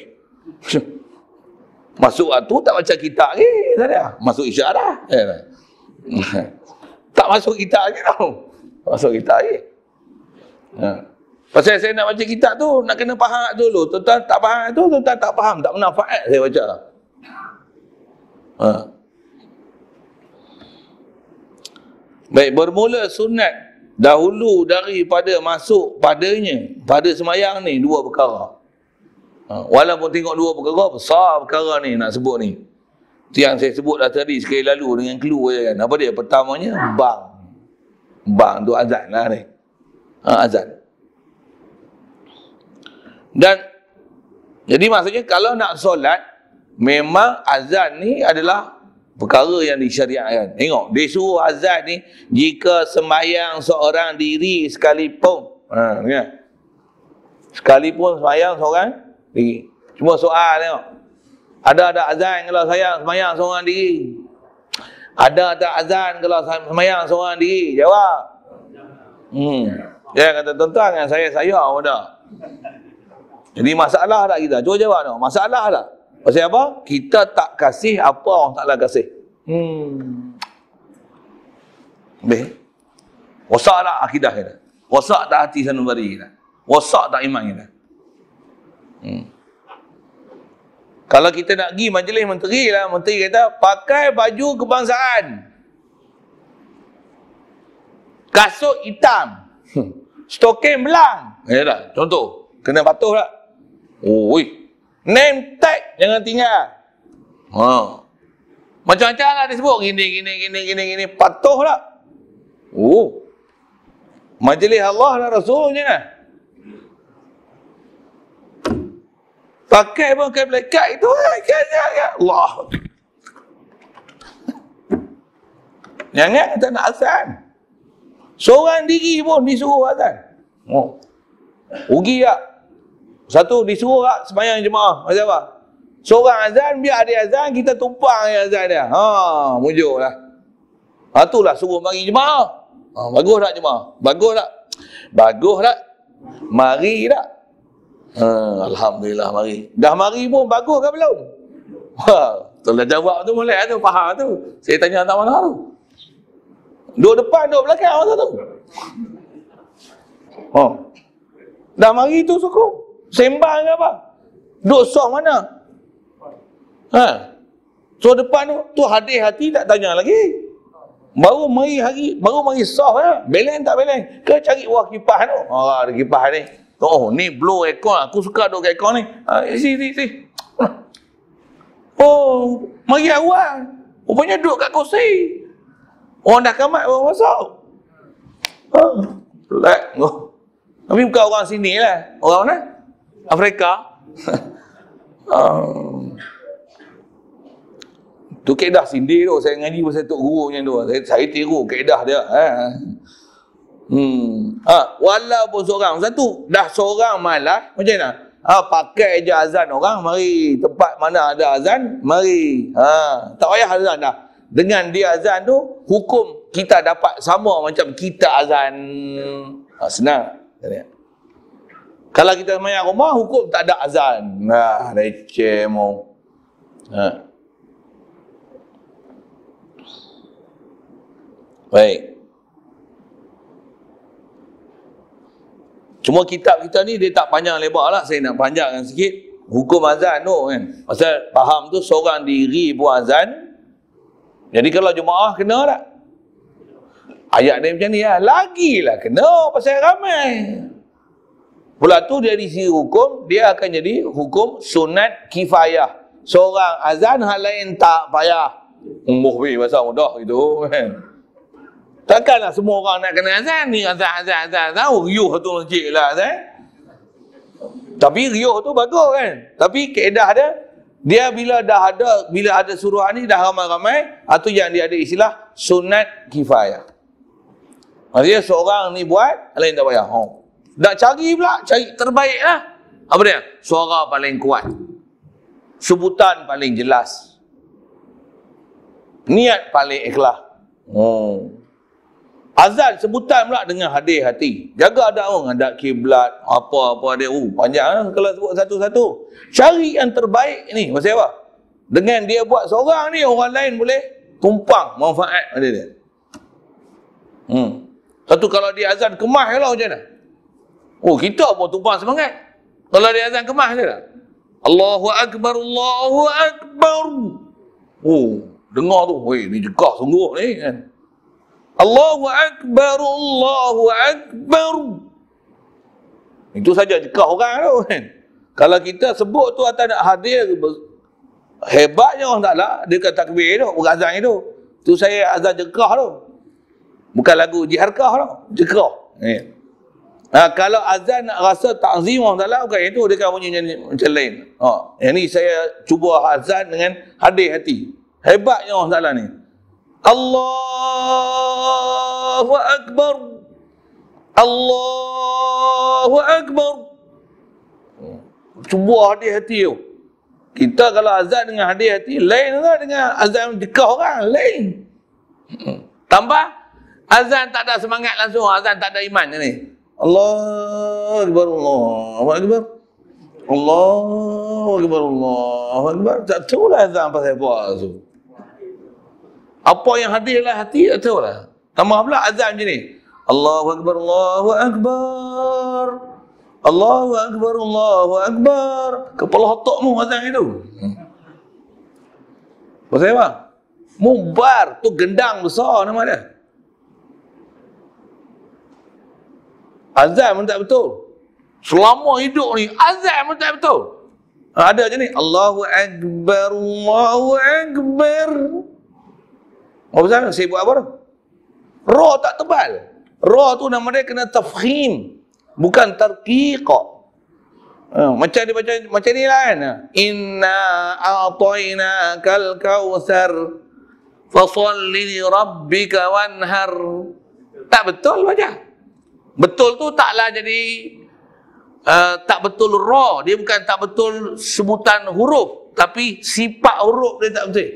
Masuk waktu tak baca kitab lagi. Tak ada. Masuk isyak dah. Eh, <laughs> tak masuk kitab lagi tau. Masuk kitab lagi. Ha. Pasal saya nak baca kitab tu, nak kena faham dulu. Tuan-tuan tak faham tu, tuan-tuan tak faham. Tak manfaat saya baca. Ha. Baik, bermula sunat dahulu daripada masuk padanya pada semayang ni dua perkara ha, walaupun tengok dua perkara besar perkara ni nak sebut ni itu yang saya sebut dah tadi sekali lalu dengan clue je kan apa dia pertamanya bang bang tu azan lah ni ha, azan dan jadi maksudnya kalau nak solat memang azan ni adalah perkara yang disyariatkan. Tengok, dia suruh azad ni, jika sembahyang seorang diri sekalipun, ha, tengok. Sekalipun sembahyang seorang diri. Cuma soal tengok. Ada ada azan kalau saya semayang seorang diri? Ada ada azan kalau saya semayang seorang diri? Jawab. Hmm. dia ya, kata tuan-tuan saya saya pun dah. Jadi masalah tak kita? Cuma jawab tengok. Masalah tak? Maksudnya apa? Kita tak kasih apa Allah Ta'ala kasih. Hmm. Habis? Rosak tak akidah kita? Rosak tak hati sanubari kita? Rosak tak iman kita? Hmm. Kalau kita nak pergi majlis menteri lah, menteri kata, pakai baju kebangsaan. Kasut hitam. Hmm. Stokin belang. Ya tak? Contoh. Kena patuh tak? Oh, Name tag jangan tinggal. Ha. Oh. Macam-macam lah dia sebut. Gini, gini, gini, gini, gini. patuhlah lah. Oh. Majlis Allah dan Rasul macam lah. Pakai pun kain black itu. Lah. Kain, Allah. Jangan kita nak asal. Seorang diri pun disuruh asal. Oh. Ugi tak? Satu disuruh tak semayang jemaah. Macam apa? Seorang azan, biar dia azan, kita tumpang yang azan dia. Ha, mujur lah. Itulah ha, suruh mari jemaah. Ha, bagus tak jemaah? Bagus tak? Bagus tak? Mari tak? Ha, Alhamdulillah mari. Dah mari pun bagus ke belum? Ha, tu dah jawab tu boleh lah tu, faham tu. Saya tanya tak mana tu. Duduk depan, dua belakang masa tu. Ha. Dah mari tu cukup. Sembang ke apa? Duduk soh mana? Ha? So depan tu, tu hadis hati tak tanya lagi. Baru mari hari, baru mari soh ya. Beleng tak beleng? Ke cari wah kipas tu? Ha, oh, ada kipas ni. Oh, ni blow aircon. Aku suka duduk aircon ni. Ha, eh, si, si, si. Oh, mari awal. Rupanya duduk kat kursi. Orang dah kamat baru masuk. Ha, pelak. Oh. Tapi bukan orang sini lah. Orang mana? Lah. Afrika. <laughs> um, tu kaedah sindir tu. Saya ngaji pasal Tok Guru macam tu. Saya, saya tiru kaedah dia. Eh. Hmm. Ha, walaupun seorang. Satu, dah seorang malah Macam mana? Ha, pakai je azan orang, mari tempat mana ada azan, mari. Ha, tak payah azan dah. Dengan dia azan tu, hukum kita dapat sama macam kita azan. Ha, senang. Tengok. Kalau kita main rumah, hukum tak ada azan. Nah, receh mau. Ha. Baik. Cuma kitab kita ni dia tak panjang lebar lah. Saya nak panjangkan sikit. Hukum azan tu kan. Pasal faham tu seorang diri pun azan. Jadi kalau jemaah kena tak? Ayat dia macam ni lah. Lagilah kena pasal ramai. Pula tu dari sisi hukum, dia akan jadi hukum sunat kifayah. Seorang azan hal lain tak payah. Umbuh weh, masa mudah gitu kan. Takkanlah semua orang nak kena azan ni, azan, azan, azan, azan. Oh, riuh tu masjid lah azan. Tapi riuh tu bagus kan. Tapi keedah dia, dia bila dah ada, bila ada suruhan ni dah ramai-ramai, atau yang dia ada istilah sunat kifayah. Maksudnya seorang ni buat, lain tak payah. Oh. Nak cari pula, cari terbaik lah. Apa dia? Suara paling kuat. Sebutan paling jelas. Niat paling ikhlas. Hmm. Oh. Azan sebutan pula dengan hadir hati. Jaga ada orang. ada kiblat, apa-apa dia. Oh, panjang lah kalau sebut satu-satu. Cari yang terbaik ni. Maksudnya apa? Dengan dia buat seorang ni, orang lain boleh tumpang manfaat pada dia. Hmm. Satu kalau dia azan kemah lah macam mana? Oh, kita pun tumpang semangat. Kalau dia azan kemah je lah. Allahu Akbar, Allahu Akbar. Oh, dengar tu. Weh, ni jekah sungguh ni eh, kan. Allahu Akbar, Allahu Akbar. Itu saja jekah orang tu kan. Kalau kita sebut tu atas nak hadir, hebatnya orang tak lah. Dia kata takbir tu, orang azan itu. Tu saya azan jekah tu. Bukan lagu jiharkah tu. Jekah. Eh. Nah, ha, kalau azan nak rasa takzim Allah Ta'ala, bukan itu dia akan bunyi macam, macam lain. Ha. Yang ni saya cuba azan dengan hadir hati. Hebatnya Allah Ta'ala ni. Allahu Akbar. Allahu Akbar. Cuba hadir hati tu. Kita kalau azan dengan hadir hati, lain lah dengan azan dekat orang, lain. Hmm. Tambah, azan tak ada semangat langsung, azan tak ada iman ni. Allah Akbar Allah Akbar Allah Akbar Allah Akbar Tak tahu lah azam apa saya tu Apa yang hadir lah hati tak tahu lah Tambah pula azam macam ni Allahu Akbar Allahu Akbar Allahu Akbar Allahu Akbar Kepala mu azam itu hmm. Apa saya buat? Mubar tu gendang besar nama dia Azan pun tak betul. Selama hidup ni, azan pun tak betul. Ha, ada je ni, Allahu Akbar, Allahu Akbar. Apa sana? Saya buat apa? Ra tak tebal. Roh tu nama dia kena tafkhim. Bukan tarqiqah. Ha, macam dia baca macam ni lah kan. Inna atayna kal kawthar fa salli rabbika wanhar. Tak betul macam. Betul tu taklah jadi uh, tak betul raw. Dia bukan tak betul sebutan huruf. Tapi sifat huruf dia tak betul.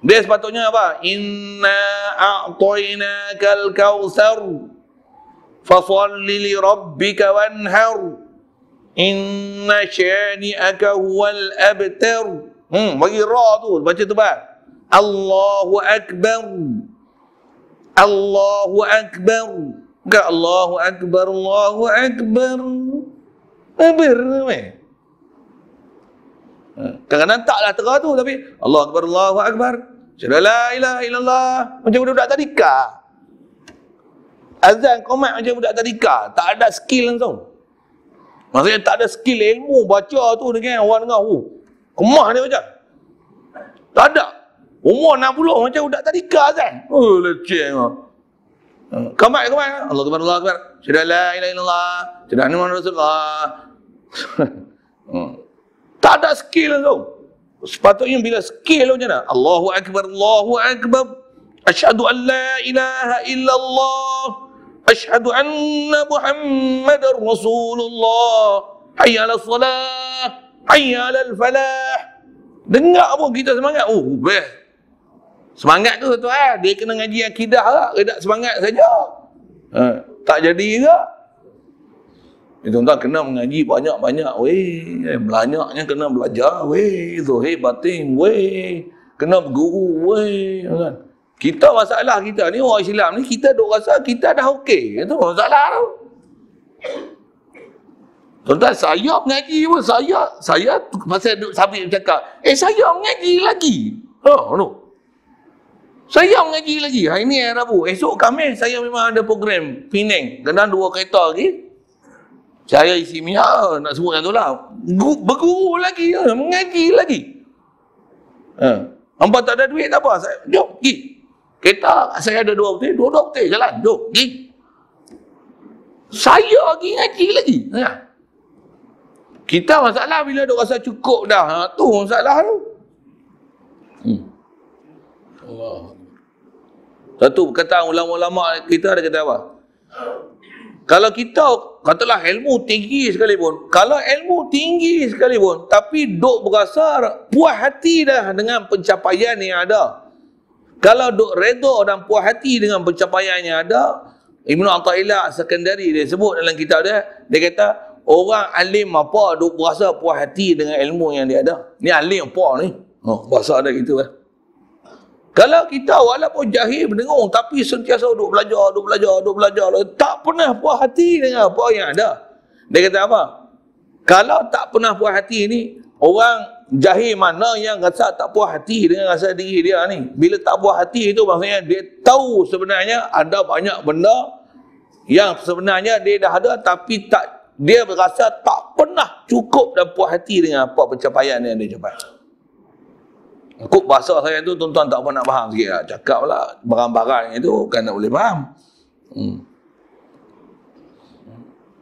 Dia sepatutnya apa? Inna a'toina kal kawthar. Fasalli li rabbika wanhar. Inna shani huwal abtar. Hmm, bagi raw tu. Baca tu bang. Allahu Akbar. Allahu Akbar. Kak Allahu Akbar, Allahu Akbar. Akbar. Eh, eh, kadang-kadang taklah terah tu tapi Allah Akbar, Allahu Akbar. Syahadu la ilaha illallah. Macam budak-budak tadi kah? Azan komat macam budak tadi kah? Tak ada skill langsung. Maksudnya tak ada skill ilmu baca tu dengan orang dengar. Oh, kemah dia macam. Tak ada. Umur 60 macam budak tadi kah Azan? Oh, leceh. Come back, come back. Allah Akbar, Allah Akbar. Sudah la ilah ilallah. Sudah ni mana Rasulullah. <laughs> Hmm. tak ada skill tu. Sepatutnya bila skill tu macam mana? Allahu Akbar, Allahu Akbar. Ashadu an la ilaha illallah. Ashadu anna Muhammad Rasulullah. Hayya ala salah. Hayya ala al-falah. Dengar pun kita semangat. Oh, best. Semangat tu eh dia kena ngaji akidah lah, redak semangat saja. Ha, tak jadi juga. Itu eh, tuan kena mengaji banyak-banyak weh, eh, banyaknya kena belajar weh, zuhir batin weh, kena berguru weh. Kan? Kita masalah kita ni orang Islam ni kita dok rasa kita dah okey. Itu masalah tu. Tuan-tuan, saya mengaji pun, saya, saya masa duduk sambil cakap, eh saya mengaji lagi. oh, no. Saya mengaji lagi. Hari ni hari Rabu. Esok kami saya memang ada program Penang. Kena dua kereta lagi. Saya isi minyak ha, nak sebut macam tu lah. Berguru lagi. Ha, mengaji lagi. Ha. Hampa tak ada duit tak apa. Saya, jom pergi. Kereta saya ada dua putih. Dua-dua putih lah. jalan. Jom pergi. Saya lagi mengaji lagi. Ha. Kita masalah bila dia rasa cukup dah. Ha, tu masalah tu. Hmm. Allah. Satu kata ulama-ulama kita ada kata apa? Kalau kita katalah ilmu tinggi sekali pun, kalau ilmu tinggi sekali pun, tapi dok berasa puas hati dah dengan pencapaian yang ada. Kalau dok redha dan puas hati dengan pencapaian yang ada, Ibn Atta'illah Sekandari dia sebut dalam kitab dia, dia kata orang alim apa Dok berasa puas hati dengan ilmu yang dia ada. Ni alim apa ni? Oh, bahasa ada gitu Eh? Kalau kita walaupun jahil mendengung tapi sentiasa duduk belajar, duduk belajar, duduk belajar, tak pernah puas hati dengan apa yang ada. Dia kata apa? Kalau tak pernah puas hati ni, orang jahil mana yang rasa tak puas hati dengan rasa diri dia ni. Bila tak puas hati itu maksudnya dia tahu sebenarnya ada banyak benda yang sebenarnya dia dah ada tapi tak dia berasa tak pernah cukup dan puas hati dengan apa pencapaian yang dia capai. Kok bahasa saya tu tuan-tuan tak pernah faham sikit lah. Cakap lah barang-barang itu kan tak boleh faham. Hmm.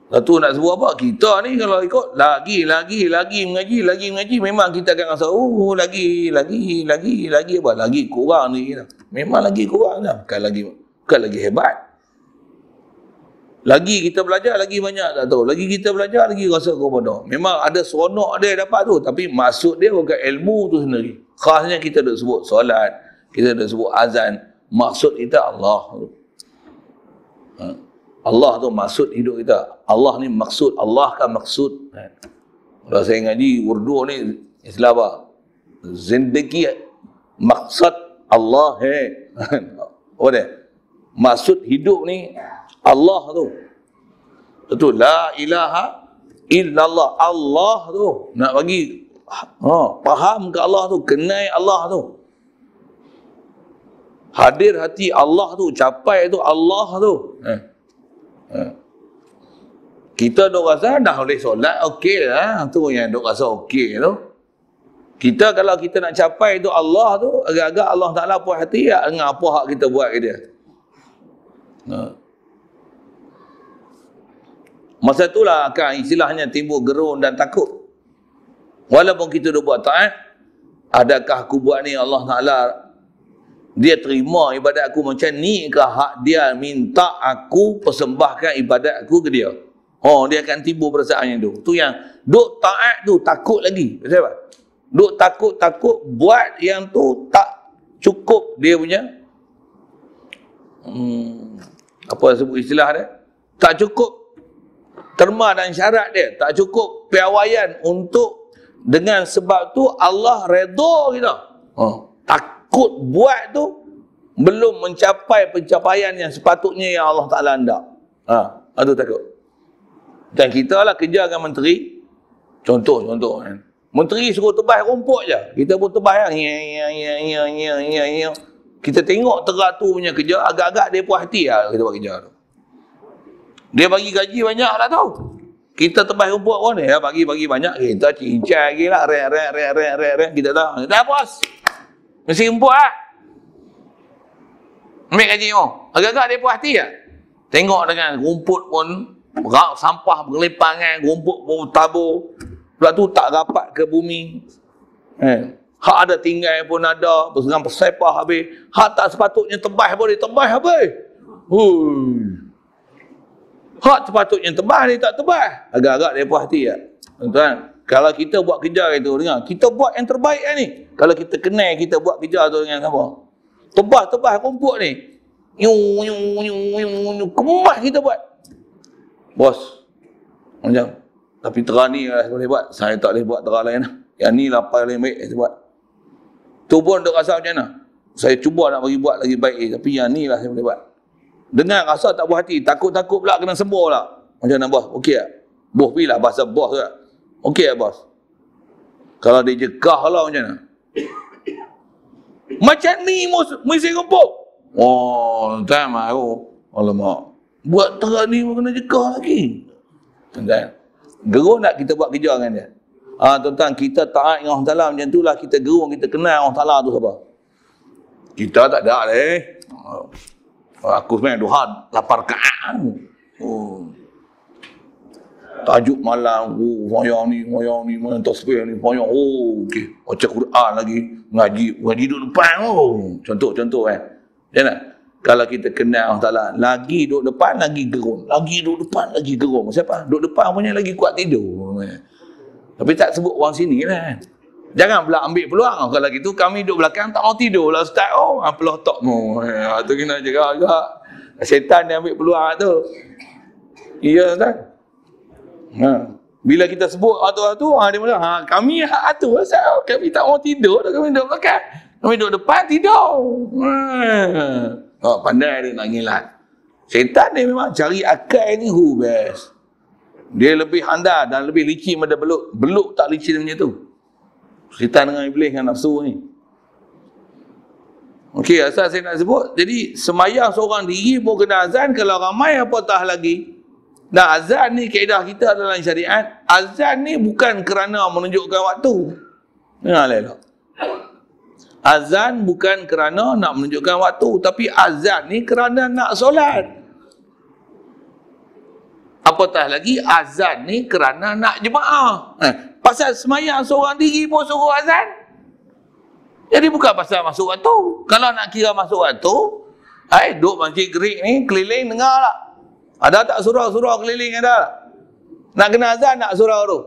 Satu nak sebut apa? Kita ni kalau ikut lagi, lagi, lagi mengaji, lagi mengaji. Memang kita akan rasa, oh lagi, lagi, lagi, lagi apa? Lagi kurang ni. Lah. Memang lagi kurang lah. Bukan lagi, bukan lagi hebat. Lagi kita belajar, lagi banyak tak tahu. Lagi kita belajar, lagi rasa kau bodoh. Memang ada seronok dia dapat tu. Tapi maksud dia bukan ilmu tu sendiri khasnya kita dah sebut solat, kita dah sebut azan, maksud kita Allah. Ha? Allah tu maksud hidup kita. Allah ni maksud, Allah kan maksud. Ha? Kalau saya ngaji urdu ni istilah Zindagi maksud Allah he. <laughs> Oleh maksud hidup ni Allah tu. Betul la ilaha illallah Allah tu nak bagi ha, faham ke Allah tu, kenai Allah tu. Hadir hati Allah tu, capai tu Allah tu. Ha. Ha. Kita duk rasa dah boleh solat, okey lah. Ha, tu yang duk rasa okey tu. Kita kalau kita nak capai tu Allah tu, agak-agak Allah Ta'ala puas hati, ya, dengan apa hak kita buat ke dia. Ha. Masa itulah akan istilahnya timbul gerun dan takut. Walaupun kita dah buat taat, adakah aku buat ni Allah Ta'ala dia terima ibadat aku macam ni ke hak dia minta aku persembahkan ibadat aku ke dia. Oh dia akan timbul perasaan yang tu. Tu yang duk taat tu takut lagi. Betul tak? Duk takut-takut buat yang tu tak cukup dia punya hmm, apa sebut istilah dia? Tak cukup terma dan syarat dia. Tak cukup piawaian untuk dengan sebab tu Allah redha kita. Ha. Takut buat tu belum mencapai pencapaian yang sepatutnya yang Allah Taala hendak. Ha, aduh ha, takut. Dan kita lah kerja dengan menteri. Contoh contoh kan. Menteri suruh tebas rumput je. Kita pun tebas kan. Ya ya ya ya ya ya ya. Kita tengok terak tu punya kerja agak-agak dia puas hati lah kita buat kerja tu. Dia bagi gaji banyak lah tau kita tebas rumput pun ya, bagi bagi banyak kita cincin lagi lah rek rek rek rek rek rek kita dah dah bos mesti rumput lah ambil gaji oh. agak-agak dia puas hati ya tengok dengan rumput pun berak, sampah berlepangan eh. rumput pun tabur sebab tu tak rapat ke bumi eh. hak ada tinggal pun ada bersengam bersepah habis hak tak sepatutnya tebas pun dia tebas habis Hui. Hak sepatutnya tebal ni tak tebal. Agak-agak dia puas hati tak? Ya. Tuan-tuan, kalau kita buat kerja itu dengar, kita buat yang terbaik kan, ni. Kalau kita kenal kita buat kerja tu dengan siapa? Tebah-tebah rumput ni. Kemas kita buat. Bos. Macam. Tapi terang ni lah saya boleh buat. Saya tak boleh buat terang lain lah. Yang ni lah paling baik saya buat. Tu pun dia rasa macam mana? Saya cuba nak bagi buat lagi baik. Tapi yang ni lah saya boleh buat. Dengar rasa tak buah hati. Takut-takut pula kena sembuh lah. Macam nak bos. Okey tak? Boh pergi lah bahasa bos tak? Okey tak bos? Kalau dia jekah lah macam mana? macam ni musim kumpul. Oh, time lah aku. Alamak. Buat terak ni pun kena jekah lagi. Tuan-tuan. nak kita buat kerja dengan dia? Ah, ha, tuan kita taat dengan Allah Ta'ala macam itulah kita geruh, kita kenal Allah Ta'ala tu siapa? Kita tak ada lah Oh, aku sebenarnya duha lapar ke ah. Oh, Tajuk malam aku, oh, moyang ni, moyang ni, moyang tasbih ni, moyang, oh, okey. Baca Quran lagi, ngaji, ngaji duduk depan, oh. Contoh, contoh eh. Ya nak? Kalau kita kenal Allah Ta'ala, lagi duduk depan, lagi gerung. Lagi duduk depan, lagi gerung. Siapa? Duduk depan punya lagi kuat tidur. Tapi tak sebut orang sini lah. Eh. Jangan pula ambil peluang. Ah, kalau gitu kami duduk belakang tak mau tidur lah ustaz. Oh, apa ah, tokmu. Ya, ah, tu kena jaga juga. Setan yang ambil peluang lah tu. Ya ustaz. Ha. Bila kita sebut atu-atu, ha, dia mula, ha, kami atu pasal lah, ha, kami tak mau tidur, lah, kami duduk belakang. Kami duduk depan, tidur. Hmm. Oh, pandai dia nak ngilat. Syaitan ni memang cari akal ni, who best. Dia lebih handal dan lebih licin pada beluk. Beluk tak licin macam tu. Syaitan dengan iblis dengan nafsu ni. Okey, asal saya nak sebut. Jadi, semayang seorang diri pun kena azan. Kalau ramai apa tah lagi. Dan azan ni kaedah kita dalam syariat. Azan ni bukan kerana menunjukkan waktu. Dengar lah elok. Azan bukan kerana nak menunjukkan waktu. Tapi azan ni kerana nak solat. Apatah lagi azan ni kerana nak jemaah. Eh, pasal semayang seorang diri pun suruh azan. Jadi bukan pasal masuk waktu. Kalau nak kira masuk waktu, eh, duduk masjid gerik ni keliling dengar lah. Ada tak surau-surau keliling ada lah. Nak kena azan nak surau tu.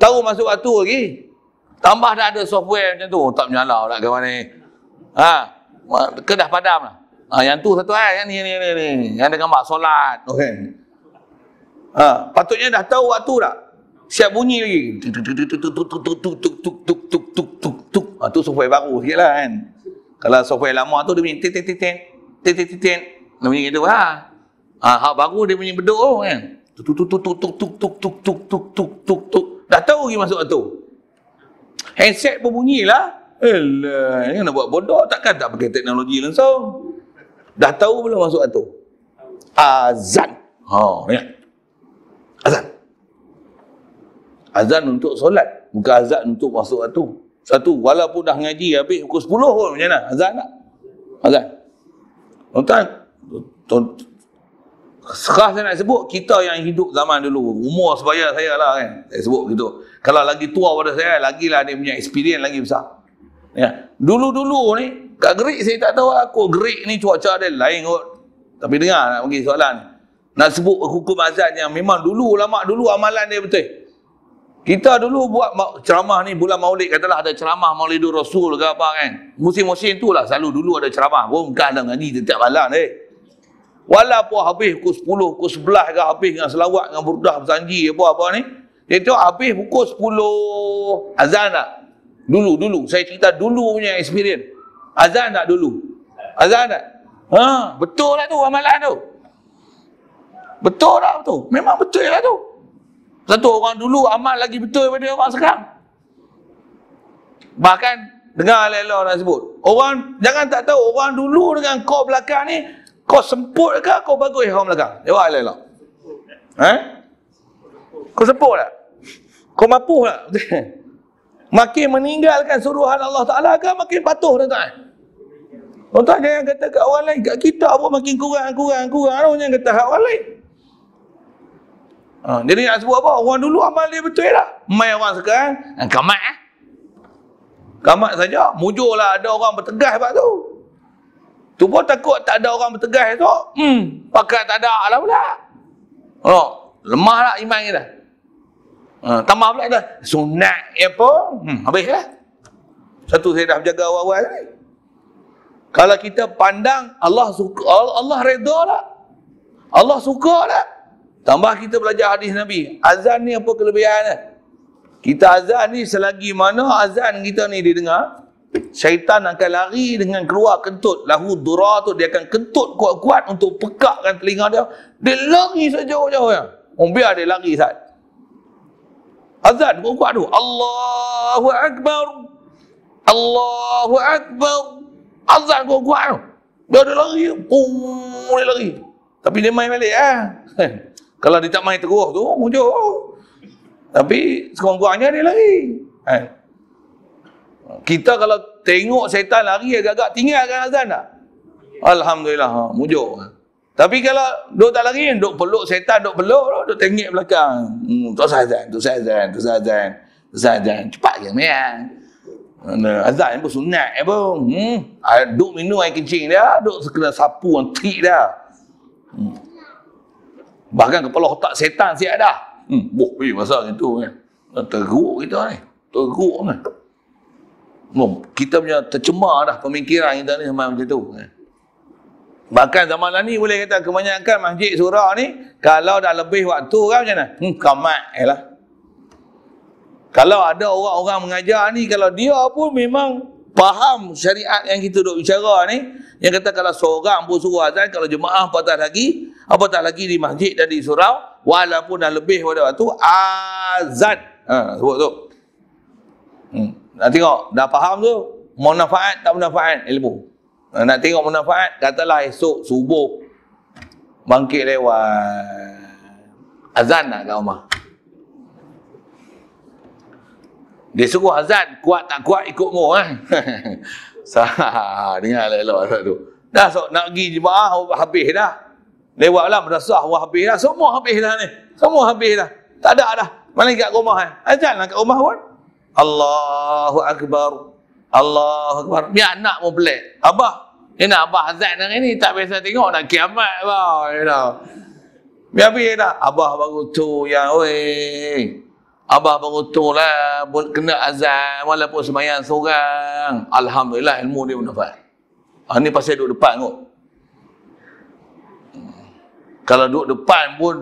Tahu masuk waktu lagi. Tambah dah ada software macam tu. Tak menyalah nak ke mana ni. Ha, kedah padam lah. Ha, yang tu satu ayat yang ni ni ni ni yang dengan mak solat. Okey. Ha, patutnya dah tahu waktu dah. Siap bunyi lagi. Tuk tuk tuk tuk tuk tuk tuk ha, tu software baru sikitlah kan. Kalau software lama tu dia bunyi tit tit tit tit tit tit. Dia bunyi gitu ah. Ha. ha, baru dia bunyi beduk tu kan. Tuk tuk tuk tuk tuk tuk tuk tuk tuk tuk tuk tuk tuk tuk. Dah tahu pergi masuk waktu. Handset pun bunyilah. Alah, ini nak buat bodoh takkan tak pakai teknologi langsung. So? Dah tahu belum masuk waktu? Azan. Ha, ya. Azan. Azan untuk solat, bukan azan untuk masuk waktu. Satu, walaupun dah ngaji habis pukul 10 pun macam mana? Azan tak? Azan. Tuan-tuan, Sekarang saya nak sebut, kita yang hidup zaman dulu, umur sebaya saya lah kan, saya sebut begitu. Kalau lagi tua pada saya, lagilah dia punya experience lagi besar. Ya. Dulu-dulu ni, Kat Greek saya tak tahu aku. gerik ni cuaca dia lain kot. Tapi dengar nak bagi soalan Nak sebut hukum azan yang memang dulu ulama dulu amalan dia betul. Kita dulu buat ceramah ni bulan maulid katalah ada ceramah maulidur rasul ke apa kan. Musim-musim tu lah selalu dulu ada ceramah. Gua muka dan ngaji setiap malam ni. Eh. Walaupun habis pukul 10, pukul 11 ke habis dengan selawat, dengan burdah, bersanji apa-apa ni. Dia tengok habis pukul 10 azan tak? Dulu, dulu. Saya cerita dulu punya experience. Azan tak dulu? Azan tak? Ha, betul lah tu amalan tu. Betul lah tu. Memang betul lah tu. Satu orang dulu amal lagi betul daripada orang sekarang. Bahkan dengar Alailah nak sebut. Orang jangan tak tahu orang dulu dengan kau belakang ni kau semput ke kau bagus orang belakang. Jawab Allah Ha? Eh? Kau semput tak? Kau mampu tak? <laughs> Makin meninggalkan suruhan Allah Ta'ala ke makin patuh tuan-tuan? Tuan-tuan jangan kata kat orang lain, kat kita pun makin kurang, kurang, kurang. Orang yang kata kat orang lain. Ha, jadi nak sebut apa? Orang dulu amal dia betul lah. Mai orang sekarang, ha, kamat eh. Kamat saja, mujurlah ada orang bertegas sebab tu. Tu pun takut tak ada orang bertegas tu. Hmm, pakai tak ada lah pula. Oh, lemah lah iman kita. Ha, tambah pula dah, sunat apa, ya hmm, habis lah. Satu saya dah berjaga awal-awal ni. Eh. Kalau kita pandang Allah suka Allah redha lah. Allah suka lah. Tambah kita belajar hadis Nabi. Azan ni apa kelebihan lah. Kita azan ni selagi mana azan kita ni didengar. Syaitan akan lari dengan keluar kentut. Lahu dura tu dia akan kentut kuat-kuat untuk pekakkan telinga dia. Dia lari sejauh-jauh ya. Oh, biar dia lari saat. Azan kuat-kuat tu. Allahu Akbar. Allahu Akbar azan kuat-kuat tu. Biar dia lari, pum, dia lari. Tapi dia main balik lah. Ha. <laughs> Kalau dia tak main teruk tu, muncul. Tapi sekurang-kurangnya dia lari. Ha. Kita kalau tengok setan lari agak-agak tinggalkan azan tak? Alhamdulillah, ha, mujur. Tapi kalau duk tak lari, duk peluk setan, duk peluk, duk tengik belakang. Hmm, tu sahajan, tu sahajan, tu sahajan, tu sahajan. Cepat je, meyang. Ya azab ni pun sunat ni eh, Hmm. Duk minum air kencing dia, duk sekena sapu yang trik dia. Hmm. Bahkan kepala otak setan siap dah. Hmm. Boh, pergi masa macam tu. Teruk kita ni. Teruk ni. Oh, kita punya tercemar dah pemikiran kita ni sampai macam tu. Bahkan zaman lah ni boleh kata kebanyakan masjid surau ni, kalau dah lebih waktu kan macam mana? Hmm, kamat. Eh lah kalau ada orang-orang mengajar ni kalau dia pun memang faham syariat yang kita duk bicara ni yang kata kalau seorang pun suruh azan kalau jemaah apa tak lagi apa tak lagi di masjid dan di surau walaupun dah lebih pada waktu azan ha, sebut tu hmm. nak tengok dah faham tu manfaat tak manfaat ilmu ha, nak tengok manfaat katalah esok subuh bangkit lewat azan nak lah kat rumah Dia suruh azan, kuat tak kuat ikut mu eh. dengar elok azan tu. Dah so, nak pergi jemaah oh, habis dah. Lewatlah madrasah wah habis dah, semua habis dah ni. Semua habis dah. Tak ada dah. Mana kat rumah eh? nak kat rumah pun. Allahu akbar. Allahu akbar. Ni anak mu pelik. Abah, ni nak abah azan hari ni tak biasa tengok nak kiamat abah. Ya you know. Biar dah. Abah baru tu yang weh. Abah beruntunglah pun kena azan walaupun semayang seorang. Alhamdulillah ilmu dia bernafas. Ha, ah, ni pasal duduk depan kot. Hmm. Kalau duduk depan pun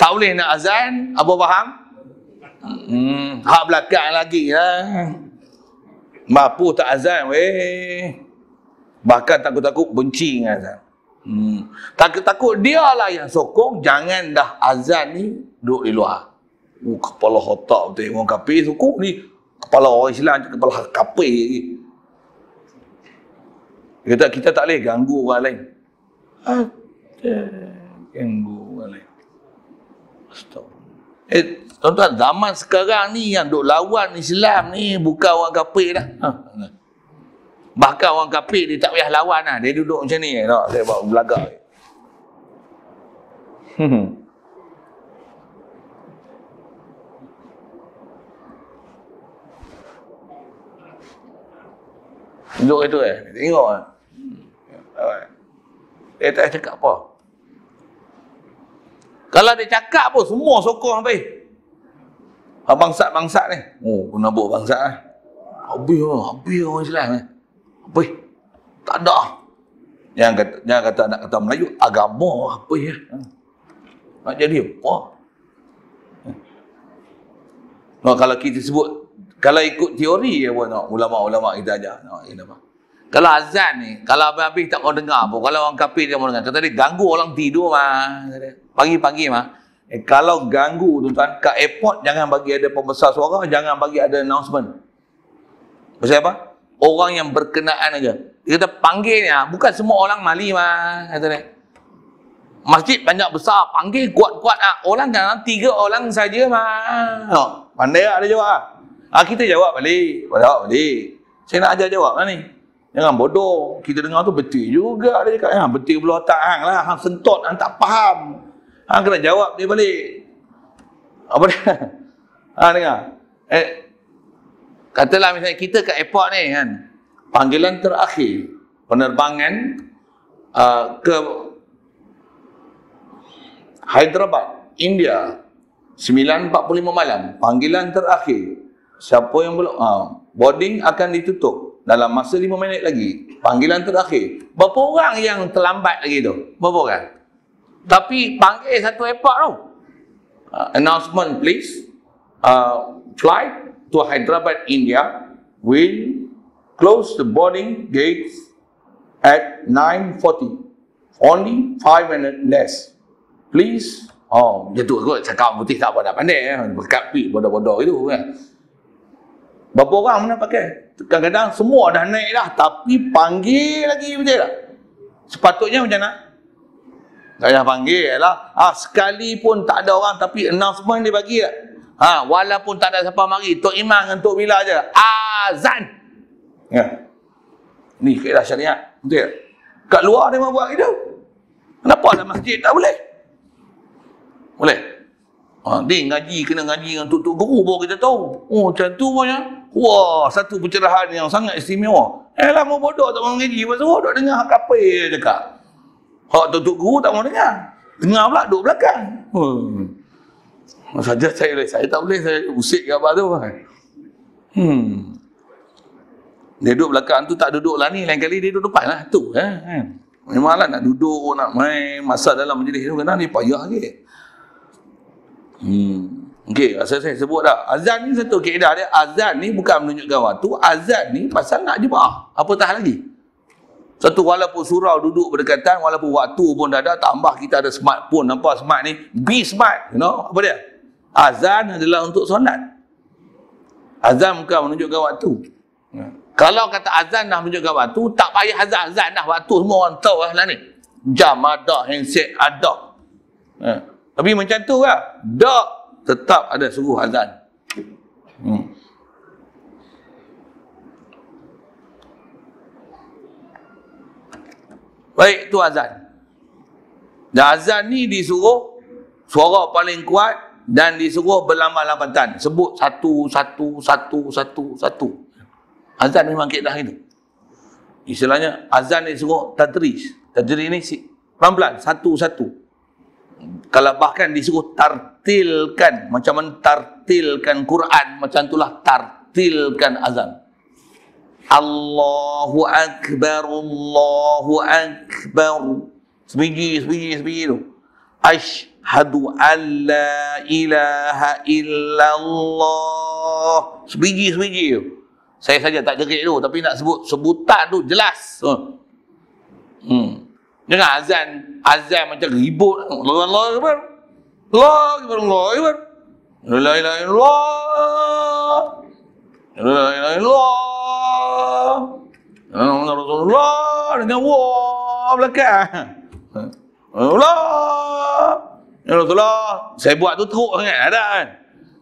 tak boleh nak azan, apa faham? Hmm, hak belakang lagi lah. Mampu tak azan, weh. Bahkan takut-takut benci dengan azan. Hmm. Takut-takut dia lah yang sokong, jangan dah azan ni duduk di luar uh, kepala otak tengok orang kafir suku ni kepala orang Islam kepala kape kita kita tak boleh ganggu orang lain ada ganggu orang lain Astaga. eh tuan-tuan zaman sekarang ni yang duk lawan Islam ni bukan orang kape dah ha, ha. Bahkan orang kafir dia tak payah lawan lah. Dia duduk macam ni. Nak, saya buat belagak. Hmm, hmm. Duduk itu eh. Tengok kan. Dia tak cakap apa. Kalau dia cakap pun semua sokong sampai. Bangsat-bangsat ni. Oh, kena buat bangsat lah. Eh? Habis lah. Habis orang Islam ni. Eh? Habis. Tak ada. Yang kata, yang kata nak kata Melayu, agama apa ya. Nak jadi apa? Nah, kalau kita sebut kalau ikut teori ya pun no, ulama-ulama kita aja, No, you know, kalau azan ni, kalau habis-habis tak mau dengar pun. Kalau orang kapir dia mau dengar. Kata dia ganggu orang tidur mah. Pagi-pagi mah. Eh, kalau ganggu tuan-tuan, kat airport jangan bagi ada pembesar suara, jangan bagi ada announcement. Maksudnya apa? Orang yang berkenaan aja. Dia kata panggil ni, ha. bukan semua orang mali mah. Kata dia. Masjid banyak besar, panggil kuat-kuat ah. Orang jangan tiga orang saja mah. No. Pandai lah dia jawab ha? Ah kita jawab balik. Jawab balik. Saya nak ajar jawab lah ni. Jangan bodoh. Kita dengar tu betul juga dia cakap. Ha, betul pula tak hang lah. Hang sentot, hang tak faham. Hang kena jawab dia balik. Apa dia? Ha, <laughs> dengar. Eh, katalah misalnya kita kat airport ni kan. Panggilan terakhir. Penerbangan uh, ke Hyderabad, India. 9.45 malam. Panggilan terakhir siapa yang belum ha, boarding akan ditutup dalam masa lima minit lagi panggilan terakhir berapa orang yang terlambat lagi tu berapa orang tapi panggil satu airport tu uh, ha, announcement please uh, flight to Hyderabad India will close the boarding gates at 9.40 only five minutes less please Oh, dia tu aku cakap putih tak apa dah pandai eh. Berkat pi bodoh-bodoh itu kan. Berapa orang mana pakai? Kadang-kadang semua dah naik dah tapi panggil lagi betul tak? Sepatutnya macam nak Tak payah panggil lah. Ha, sekali pun tak ada orang tapi enam semua yang dia bagi lah. Ha, walaupun tak ada siapa mari, Tok Imam dengan Tok Bila je. Azan! Ya. Ni kira syariat. Betul tak? Kat luar dia buat gitu. Kenapa dalam masjid tak boleh? Boleh? Ha, dia ngaji, kena ngaji dengan tutup guru baru kita tahu. Oh, macam tu punya. Wah, satu pencerahan yang sangat istimewa. Eh, lama bodoh tak mau ngaji. Masa bodoh, duk dengar hak apa dia cakap. Hak tutup guru tak mau dengar. Dengar pula, duduk belakang. Hmm. Saja saya, saya tak boleh, saya usik ke apa tu. Kan. Hmm. Dia duduk belakang tu tak duduk lah ni, lain kali dia duduk depan lah tu. Eh. Kan. Memanglah nak duduk, nak main masa dalam majlis tu, kenapa dia payah ke? Gitu. Hmm. Okey, rasa saya sebut dah. Azan ni satu keadaan dia. Azan ni bukan menunjukkan waktu. Azan ni pasal nak jemaah. Apa tahan lagi? Satu walaupun surau duduk berdekatan, walaupun waktu pun dah ada, tambah kita ada pun, Nampak smart ni? Be smart. You know? Apa dia? Azan adalah untuk solat. Azan bukan menunjukkan waktu. Hmm. Kalau kata azan dah menunjukkan waktu, tak payah azan. Azan dah waktu semua orang tahu lah ni. Jam ada, handset ada. Hmm. Ha. Tapi macam tu lah. Tak tetap ada suruh azan. Hmm. Baik, tu azan. Dan azan ni disuruh suara paling kuat dan disuruh berlambat-lambatan. Sebut satu, satu, satu, satu, satu. Azan memang kita itu. Istilahnya, azan disuruh tadris. Tadris ni pelan-pelan, satu, satu kalau bahkan disuruh tartilkan macam mentartilkan Quran macam itulah tartilkan azan Allahu Akbar Allahu Akbar sebiji sebiji sebiji tu Ashadu an la ilaha illallah sebiji sebiji tu saya saja tak gerik itu, tapi nak sebut sebutan tu jelas hmm. hmm. dengar azan azan macam ribut Allah Allah Akbar Allah Akbar Allah Akbar La ilaha illallah La ilaha illallah Allah Rasulullah dengan wah belakang Allah Rasulullah saya buat tu teruk sangat ada kan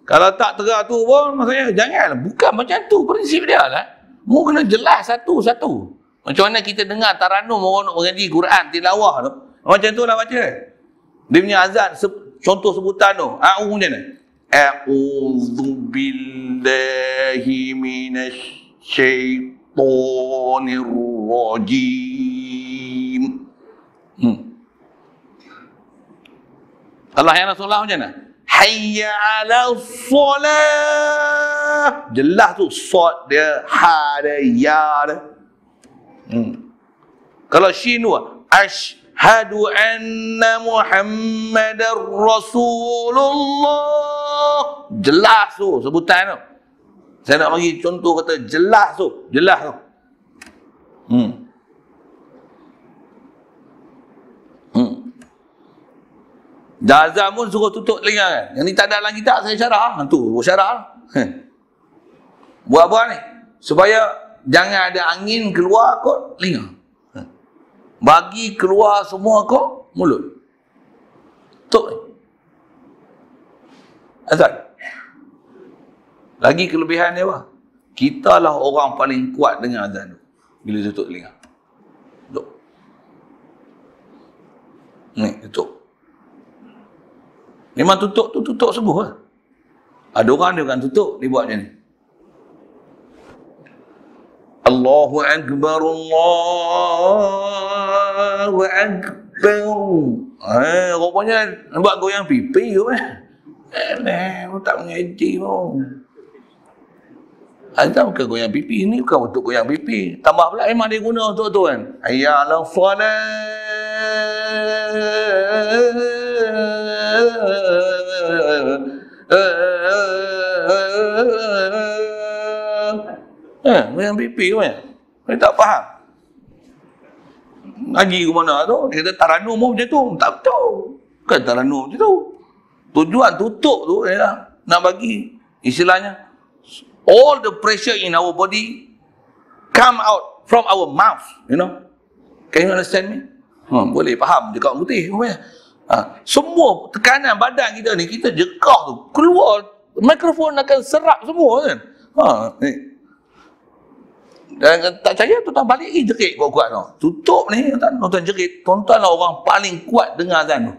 kalau tak terah tu pun maksudnya jangan bukan macam tu prinsip dia lah mu kena jelas satu-satu macam mana kita dengar taranum orang nak mengaji Quran tilawah tu Oh, macam tu lah baca. Dia punya azan, se- contoh sebutan tu. A'u ah, macam ni. A'udhu billahi minash syaitonir rajim. Hmm. Allah yang Rasulullah macam mana? Hayya ala solah. Jelah tu. Sot dia. Ha dia. Ya dia. Hmm. Kalau shin tu. Ash. أشهد أن محمد رسول الله جلاس sebutan tu saya nak bagi contoh kata jelas tu jelas tu hmm hmm Dazam pun suruh tutup telinga kan. Yang ni tak ada lagi tak saya syarah. Ha tu, buat syarah. Lah. Buat apa ni? Supaya jangan ada angin keluar kot telinga bagi keluar semua kau mulut tok azan lagi kelebihan dia apa kita lah orang paling kuat dengan azan tu bila tutup telinga tok ni tutup memang tutup tu tutup sebuah ada orang dia bukan tutup dia buat macam ni الله أكبر الله أكبر Eh, rupanya nampak goyang pipi tu eh. Eh, tak mengaji pun. Ada bukan goyang pipi ni bukan untuk goyang pipi. Tambah pula memang dia guna untuk tu kan. Ya la salat. Ha, yang pipi ke mana? Dia tak faham. Lagi ke mana tu? Dia kata taranum pun macam tu. Tak tahu. Bukan taranum macam tu. Tujuan tutup tu ialah nak bagi istilahnya all the pressure in our body come out from our mouth. You know? Can you understand me? Hmm, boleh faham. Dekat putih. Ya. Ha, semua tekanan badan kita ni, kita jekah tu. Keluar. Mikrofon akan serap semua kan? Ha, ni. Dan tak percaya tuan-tuan balik eh, jerit kuat-kuat tu. Tutup ni tuan-tuan, tuan jerit. Tuan-tuan lah orang paling kuat dengar azan tu.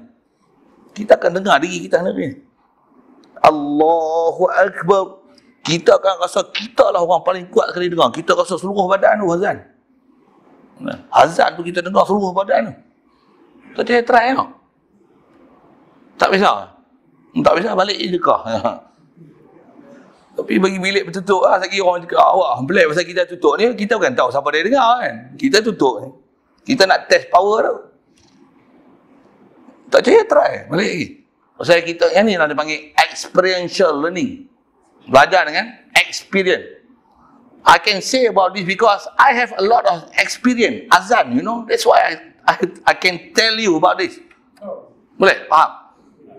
Kita akan dengar diri kita sendiri. Allahu Akbar. Kita akan rasa kita lah orang paling kuat sekali dengar. Kita rasa seluruh badan tu Hazan. Hazan tu kita dengar seluruh badan tu. Tak percaya try tak? Tak bisa. Tak bisa balik je kah. <laughs> Tapi bagi bilik tertutup lah, sakit orang cakap, ah, awak pelik pasal kita tutup ni, kita bukan tahu siapa dia dengar kan. Kita tutup ni. Kita nak test power tau. Tak percaya, try. Balik lagi. Pasal kita, yang ni lah dia panggil experiential learning. Belajar dengan experience. I can say about this because I have a lot of experience. Azan, you know. That's why I, I, I can tell you about this. Oh. Boleh? Faham?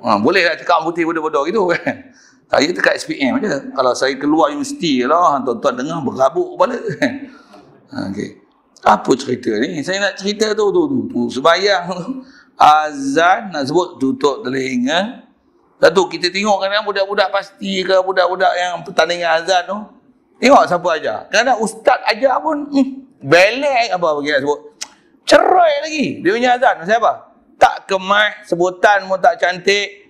Ha, boleh lah cakap putih bodoh-bodoh gitu kan. Saya dekat SPM je. Kalau saya keluar universiti lah, tuan-tuan dengar berabuk kepala. <laughs> Ha, okey. Apa cerita ni? Saya nak cerita tu, tu, tu, tu. Sebayang <laughs> azan nak sebut tutup telinga. Lepas tu kita tengok kadang budak-budak pasti ke budak-budak yang pertandingan azan tu. Tengok siapa ajar. kadang ustaz aja pun hmm, belek apa bagi nak sebut. Cerai lagi. Dia punya azan. Siapa? Tak kemas. Sebutan pun tak cantik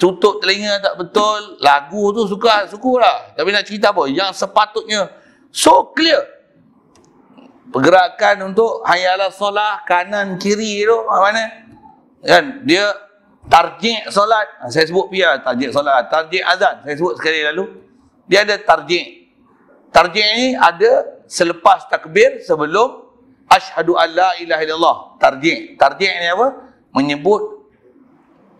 tutup telinga tak betul, lagu tu suka, suka lah. Tapi nak cerita apa? Yang sepatutnya so clear. Pergerakan untuk hayalah solat kanan kiri tu mana? Kan dia tarjik solat, ha, saya sebut pia tarjik solat, tarjik azan, saya sebut sekali lalu. Dia ada tarjik. Tarjik ni ada selepas takbir sebelum ashadu alla ilaha illallah. Tarjik. Tarjik ni apa? Menyebut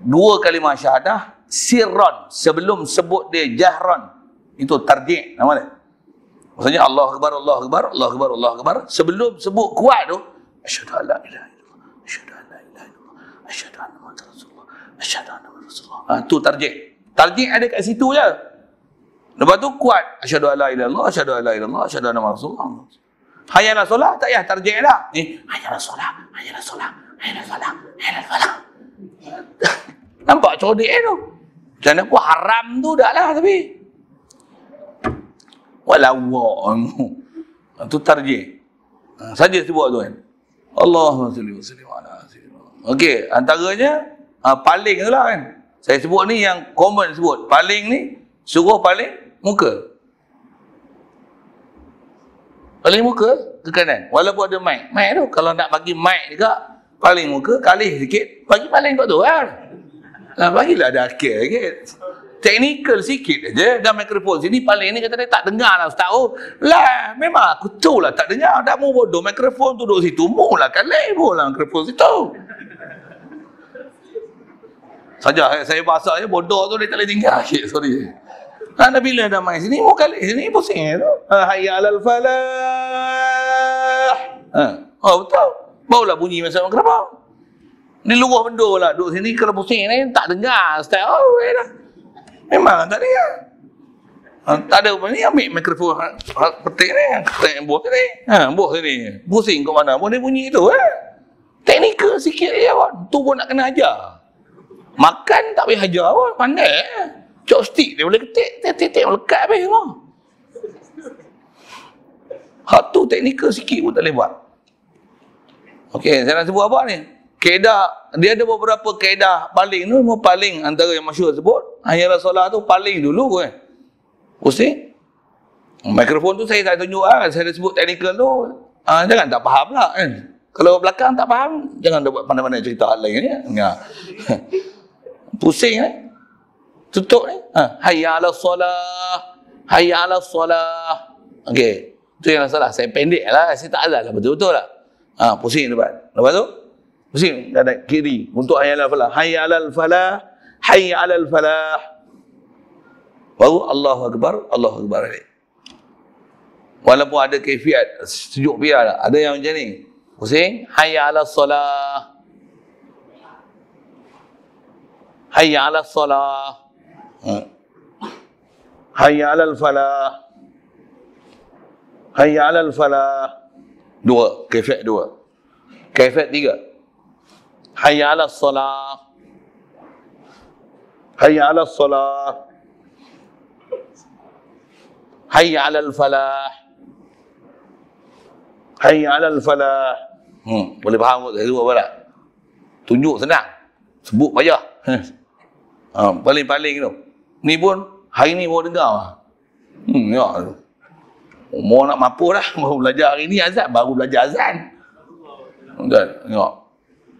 dua kalimah syahadah sirran sebelum sebut dia jahran itu tardi' nama dia maksudnya Allah akbar Allah akbar Allah akbar Allah akbar sebelum sebut kuat tu asyhadu alla ilaha illallah asyhadu alla ilaha illallah asyhadu anna muhammadar rasulullah asyhadu anna rasulullah ha, tu tardi' tardi' ada kat situ je lepas tu kuat asyhadu alla ilaha illallah asyhadu alla ilaha illallah asyhadu anna rasulullah hayalah solat tak ya tarjih lah ni eh, hayalah solat hayalah solat hayalah solat hayalah solat Nampak codik eh, tu. Macam aku haram tu dah lah tapi. Walau. Itu ha, tarjih. Ha, saja sebut tu kan. Allah Okey, antaranya uh, paling tu lah kan. Saya sebut ni yang common sebut. Paling ni suruh paling muka. Paling muka ke kanan. Walaupun ada mic. Mic tu kalau nak bagi mic juga paling muka kalih sikit bagi paling kat tu lah lah. bagilah ada akhir sikit teknikal sikit je dan mikrofon sini paling ni kata dia tak dengar lah ustaz oh lah memang aku tu lah tak dengar tak mau bodoh mikrofon tu duduk situ mu lah kalih mu lah mikrofon situ saja eh, saya basah je bodoh tu dia tak boleh tinggal sikit sorry Kan nah, bila dah main sini, muka kali sini pusing tu. Ah, hayya al falah. Ah. Oh, betul. Baulah bunyi macam kenapa? Ni luah benda lah duduk sini kalau pusing ni tak dengar ustaz. Oh, eh dah. Memang tak dengar. Ha, tak ada apa ni ambil mikrofon ha, ha, petik ni, petik yang buah sini. Ha, buah sini. Pusing kat mana pun dia bunyi tu eh. Teknikal sikit je ya, Tu pun nak kena ajar. Makan tak payah ajar pun pandai eh. Chopstick dia boleh ketik, tetik-tetik melekat habis semua. Ha tu teknikal sikit pun tak boleh buat. Okey, saya nak sebut apa ni? Kaedah, dia ada beberapa kaedah paling tu, semua paling antara yang masyur sebut. Ayat Rasulullah tu paling dulu kan. Eh. Pusti? Mikrofon tu saya tak tunjuk lah. Saya dah sebut teknikal tu. Ha, jangan tak faham lah kan. Kalau belakang tak faham, jangan dah buat pandai-pandai cerita hal lain ya. ya. <laughs> Pusing eh. Tutup ni. Eh. Ha. Ah, hayya ala solah. Hayya ala solah. Okey. Itu yang salah. Saya pendek lah. Saya tak azal lah. Betul-betul lah. Ha, pusing tuan. Lepas tu, pusing dada kiri untuk hayya al falah. Hayya al falah, hayya al falah. Baru Allahu Akbar, Allahu Akbar. Walaupun ada kefiat, sejuk biar lah. Ada yang macam ni. Pusing, hayya al salah. Hayya al salah. Hmm. Ha. al falah. Hayya al falah. Dua. Kefek dua. Kefek tiga. Hayya ala salah. Hayya ala salah. Hayya ala falah. Hayya ala falah. Hmm. Boleh faham kot dua apa Tunjuk senang. Sebut payah. <laughs> Ha, paling-paling tu. Ni pun, hari ni baru dengar Hmm, ya. Umur nak mampu dah. <laughs> Baru belajar hari ni azan. Baru belajar azan. Tuan, tengok.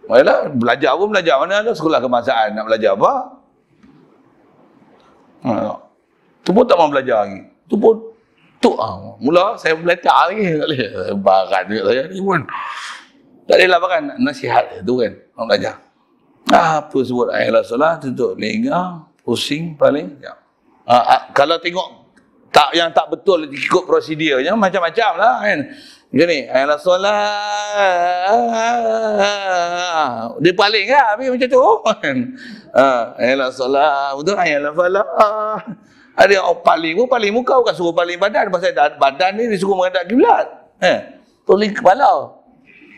Baiklah, belajar pun belajar. Mana ada sekolah kemasaan nak belajar apa? Ha, tengok. Tu pun tak mau belajar lagi. Tu pun tu ah. Mula saya belajar hari ni barat juga saya ni pun. Tak ada lah barang nasihat tu kan. Mau belajar. Ah, apa sebut ayat solat tutup lingga, pusing paling. Ya. Ah, ah kalau tengok tak yang tak betul ikut prosedurnya macam-macam lah kan macam ni eh, ayat lah, solat dia paling lah habis macam tu ayat kan? ha, eh, lah, solat betul ayat eh, falah ada yang oh, paling pun paling muka bukan suruh paling badan pasal badan ni disuruh menghadap kiblat eh tolik kepala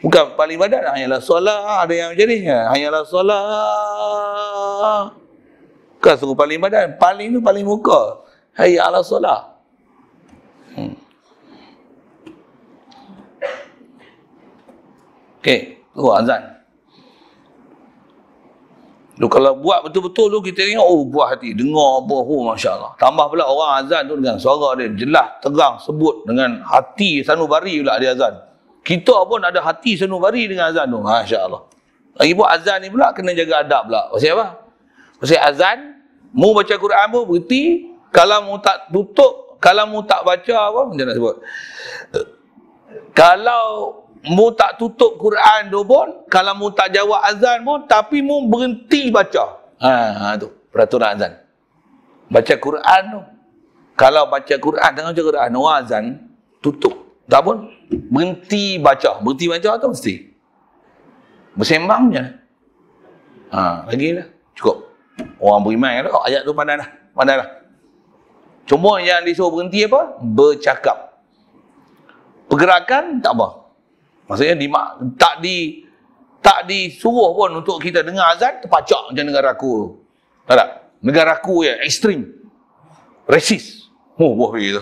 bukan paling badan ayat lah, solat ada yang macam ni ayat solat Bukan suruh paling badan. Paling tu paling muka hayya ala salah. Hmm. Okey, tu azan. Lu kalau buat betul-betul lu kita tengok oh buah hati, dengar apa oh, masya-Allah. Tambah pula orang azan tu dengan suara dia jelas, terang, sebut dengan hati sanubari pula dia azan. Kita pun ada hati sanubari dengan azan tu, masya-Allah. Lagi buat azan ni pula kena jaga adab pula. Pasal apa? Pasal azan mu baca Quran pun berhenti, kalau mu tak tutup, kalau mu tak baca apa macam nak sebut. Kalau mu tak tutup Quran tu pun, kalau mu tak jawab azan pun tapi mu berhenti baca. Ha, ha tu peraturan azan. Baca Quran tu. Kalau baca Quran dengan baca Quran, no oh, azan tutup. Tak pun berhenti baca. Berhenti baca tu mesti. Bersembangnya. Ha, lagilah. Cukup. Orang beriman kan, Oh, Ayat tu pandai dah. Pandai dah. Cuma yang disuruh berhenti apa? Bercakap. Pergerakan tak apa. Maksudnya di, tak di tak disuruh pun untuk kita dengar azan terpacak macam negara aku. Tak tak? Negara aku yang ekstrim. Resis. Oh, wah, gitu.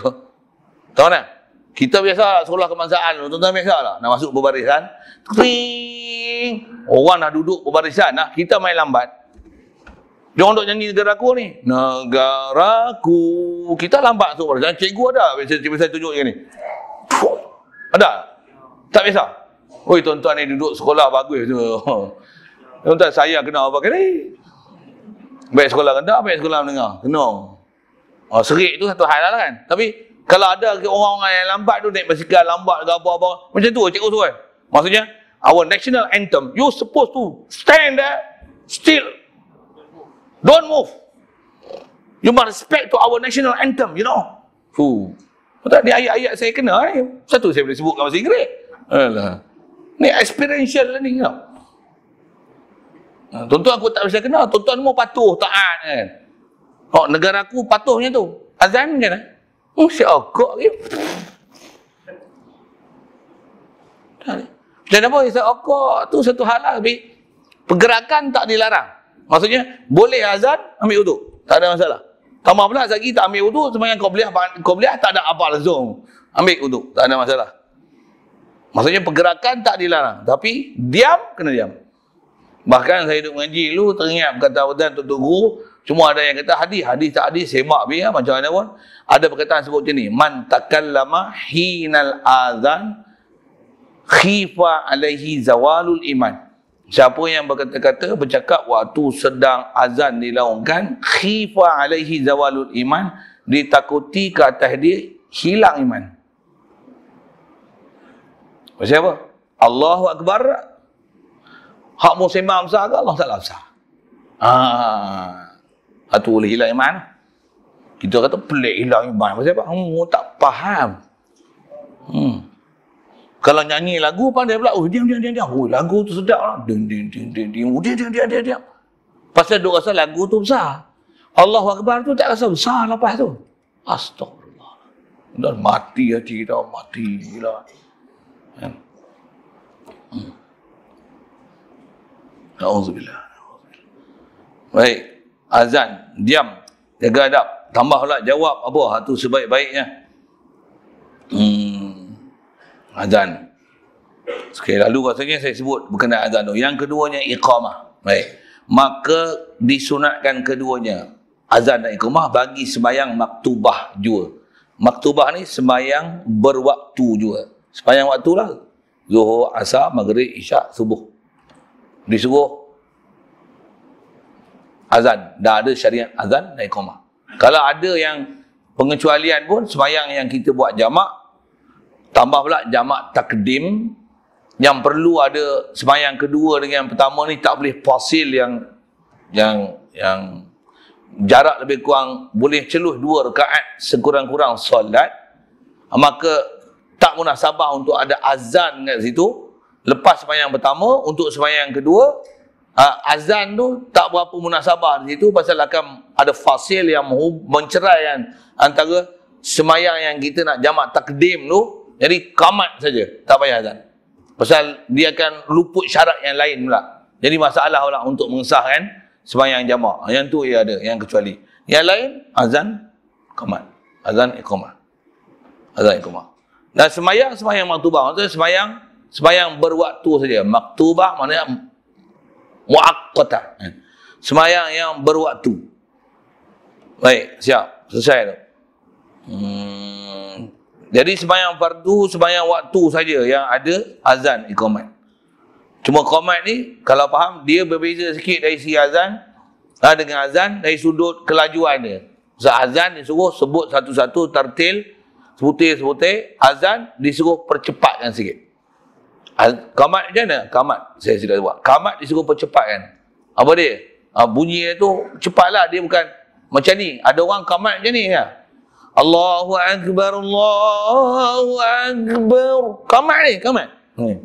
Tahu tak? Kita biasa sekolah kebangsaan. Tuan-tuan biasa lah, nak masuk berbarisan. Tring! Orang dah duduk berbarisan. Nah, kita main lambat. Dia orang duk nyanyi negaraku ni. Negaraku. Kita lambat tu. Dan cikgu ada. Cikgu saya tunjuk ni. Ada? Tak biasa? Oi tuan-tuan ni duduk sekolah bagus tu. <laughs> Tuan-tuan saya kenal apa kali? Baik sekolah rendah, baik sekolah menengah. Kenal. Oh, ah, serik tu satu hal lah kan. Tapi kalau ada orang-orang yang lambat tu naik basikal lambat ke apa-apa. Macam tu cikgu suruh. Maksudnya, our national anthem. You supposed to stand there still Don't move. You must respect to our national anthem, you know. Fu. Tak dia ayat-ayat saya kena eh. Satu saya boleh sebutkan bahasa Inggeris. Alah. Ni experiential learning tau. Ah, tuan-tuan aku tak bisa kenal. Tuan-tuan semua patuh, taat kan. Oh, negara aku patuhnya tu. Azan kan? Eh? Oh, syokok ke? Dan apa? Syokok tu satu halah lah. Tapi pergerakan tak dilarang. Maksudnya boleh azan ambil wuduk. Tak ada masalah. Tambah pula lagi tak ambil wuduk boleh kau boleh tak ada apa zoom. Ambil wuduk, tak ada masalah. Maksudnya pergerakan tak dilarang, tapi diam kena diam. Bahkan saya duduk mengaji dulu teringat kata Abdan Tok Guru, cuma ada yang kata hadis, hadis tak hadis semak bi ya, macam mana pun. Ada perkataan sebut macam ni, man takallama hinal azan khifa alaihi zawalul iman. Siapa yang berkata-kata bercakap waktu sedang azan dilaungkan khifa alaihi zawalul iman ditakuti ke atas dia hilang iman. Macam apa? Allahu akbar. Hak mu sembah besar ke Allah Taala besar? Ah. Ha. Ha, Atu boleh hilang iman. Kita kata pelik hilang iman. Macam apa? Hmm, tak faham. Hmm kalau nyanyi lagu pandai pula oh diam diam diam diam oh lagu tu sedap lah ding ding ding ding ding oh, diam diam diam diam pasal duk rasa lagu tu besar Allah Akbar tu tak rasa besar lepas tu astagfirullah dan mati hati kita mati lah hmm. Alhamdulillah. Baik, azan, diam, jaga adab, tambah pula jawab apa, tu sebaik-baiknya azan. Sekali lalu rasanya saya sebut berkenaan azan tu. Yang keduanya iqamah. Baik. Maka disunatkan keduanya azan dan iqamah bagi sembahyang maktubah jua. Maktubah ni sembahyang berwaktu jua. Sembahyang waktu lah. Zuhur, asar, maghrib, isyak, subuh. Disuruh azan. Dah ada syariat azan dan iqamah. Kalau ada yang pengecualian pun sembahyang yang kita buat jamak Tambah pula jamak takdim yang perlu ada semayang kedua dengan yang pertama ni tak boleh fasil yang yang yang jarak lebih kurang boleh celuh dua rakaat sekurang-kurang solat maka tak munasabah untuk ada azan kat situ lepas semayang pertama untuk semayang kedua ha, azan tu tak berapa munasabah di situ pasal akan ada fasil yang mencerai kan antara semayang yang kita nak jamak takdim tu jadi kamat saja, tak payah azan. Pasal dia akan luput syarat yang lain pula. Jadi masalah pula untuk mengesahkan sembahyang jamak. Yang tu ia ada, yang kecuali. Yang lain, azan kamat. Azan ikhomah. Azan ikhomah. Dan sembahyang, sembahyang maktubah. Maksudnya sembahyang, sembahyang berwaktu saja. Maktubah maknanya muakkata. Sembahyang yang berwaktu. Baik, siap. Selesai tu. Hmm. Jadi sembahyang fardu sembahyang waktu saja yang ada azan iqamat. Cuma iqamat ni kalau faham dia berbeza sikit dari si azan ha, dengan azan dari sudut kelajuan dia. Sebab azan disuruh sebut satu-satu tertil sebutir-sebutir azan disuruh percepatkan sikit. Kamat macam mana? Kamat saya sudah buat. Kamat disuruh percepatkan. Apa dia? Ha, bunyi dia tu cepatlah dia bukan macam ni. Ada orang kamat macam ni ya. Allahu Akbar, Allahu Akbar. Come ni, eh, come on.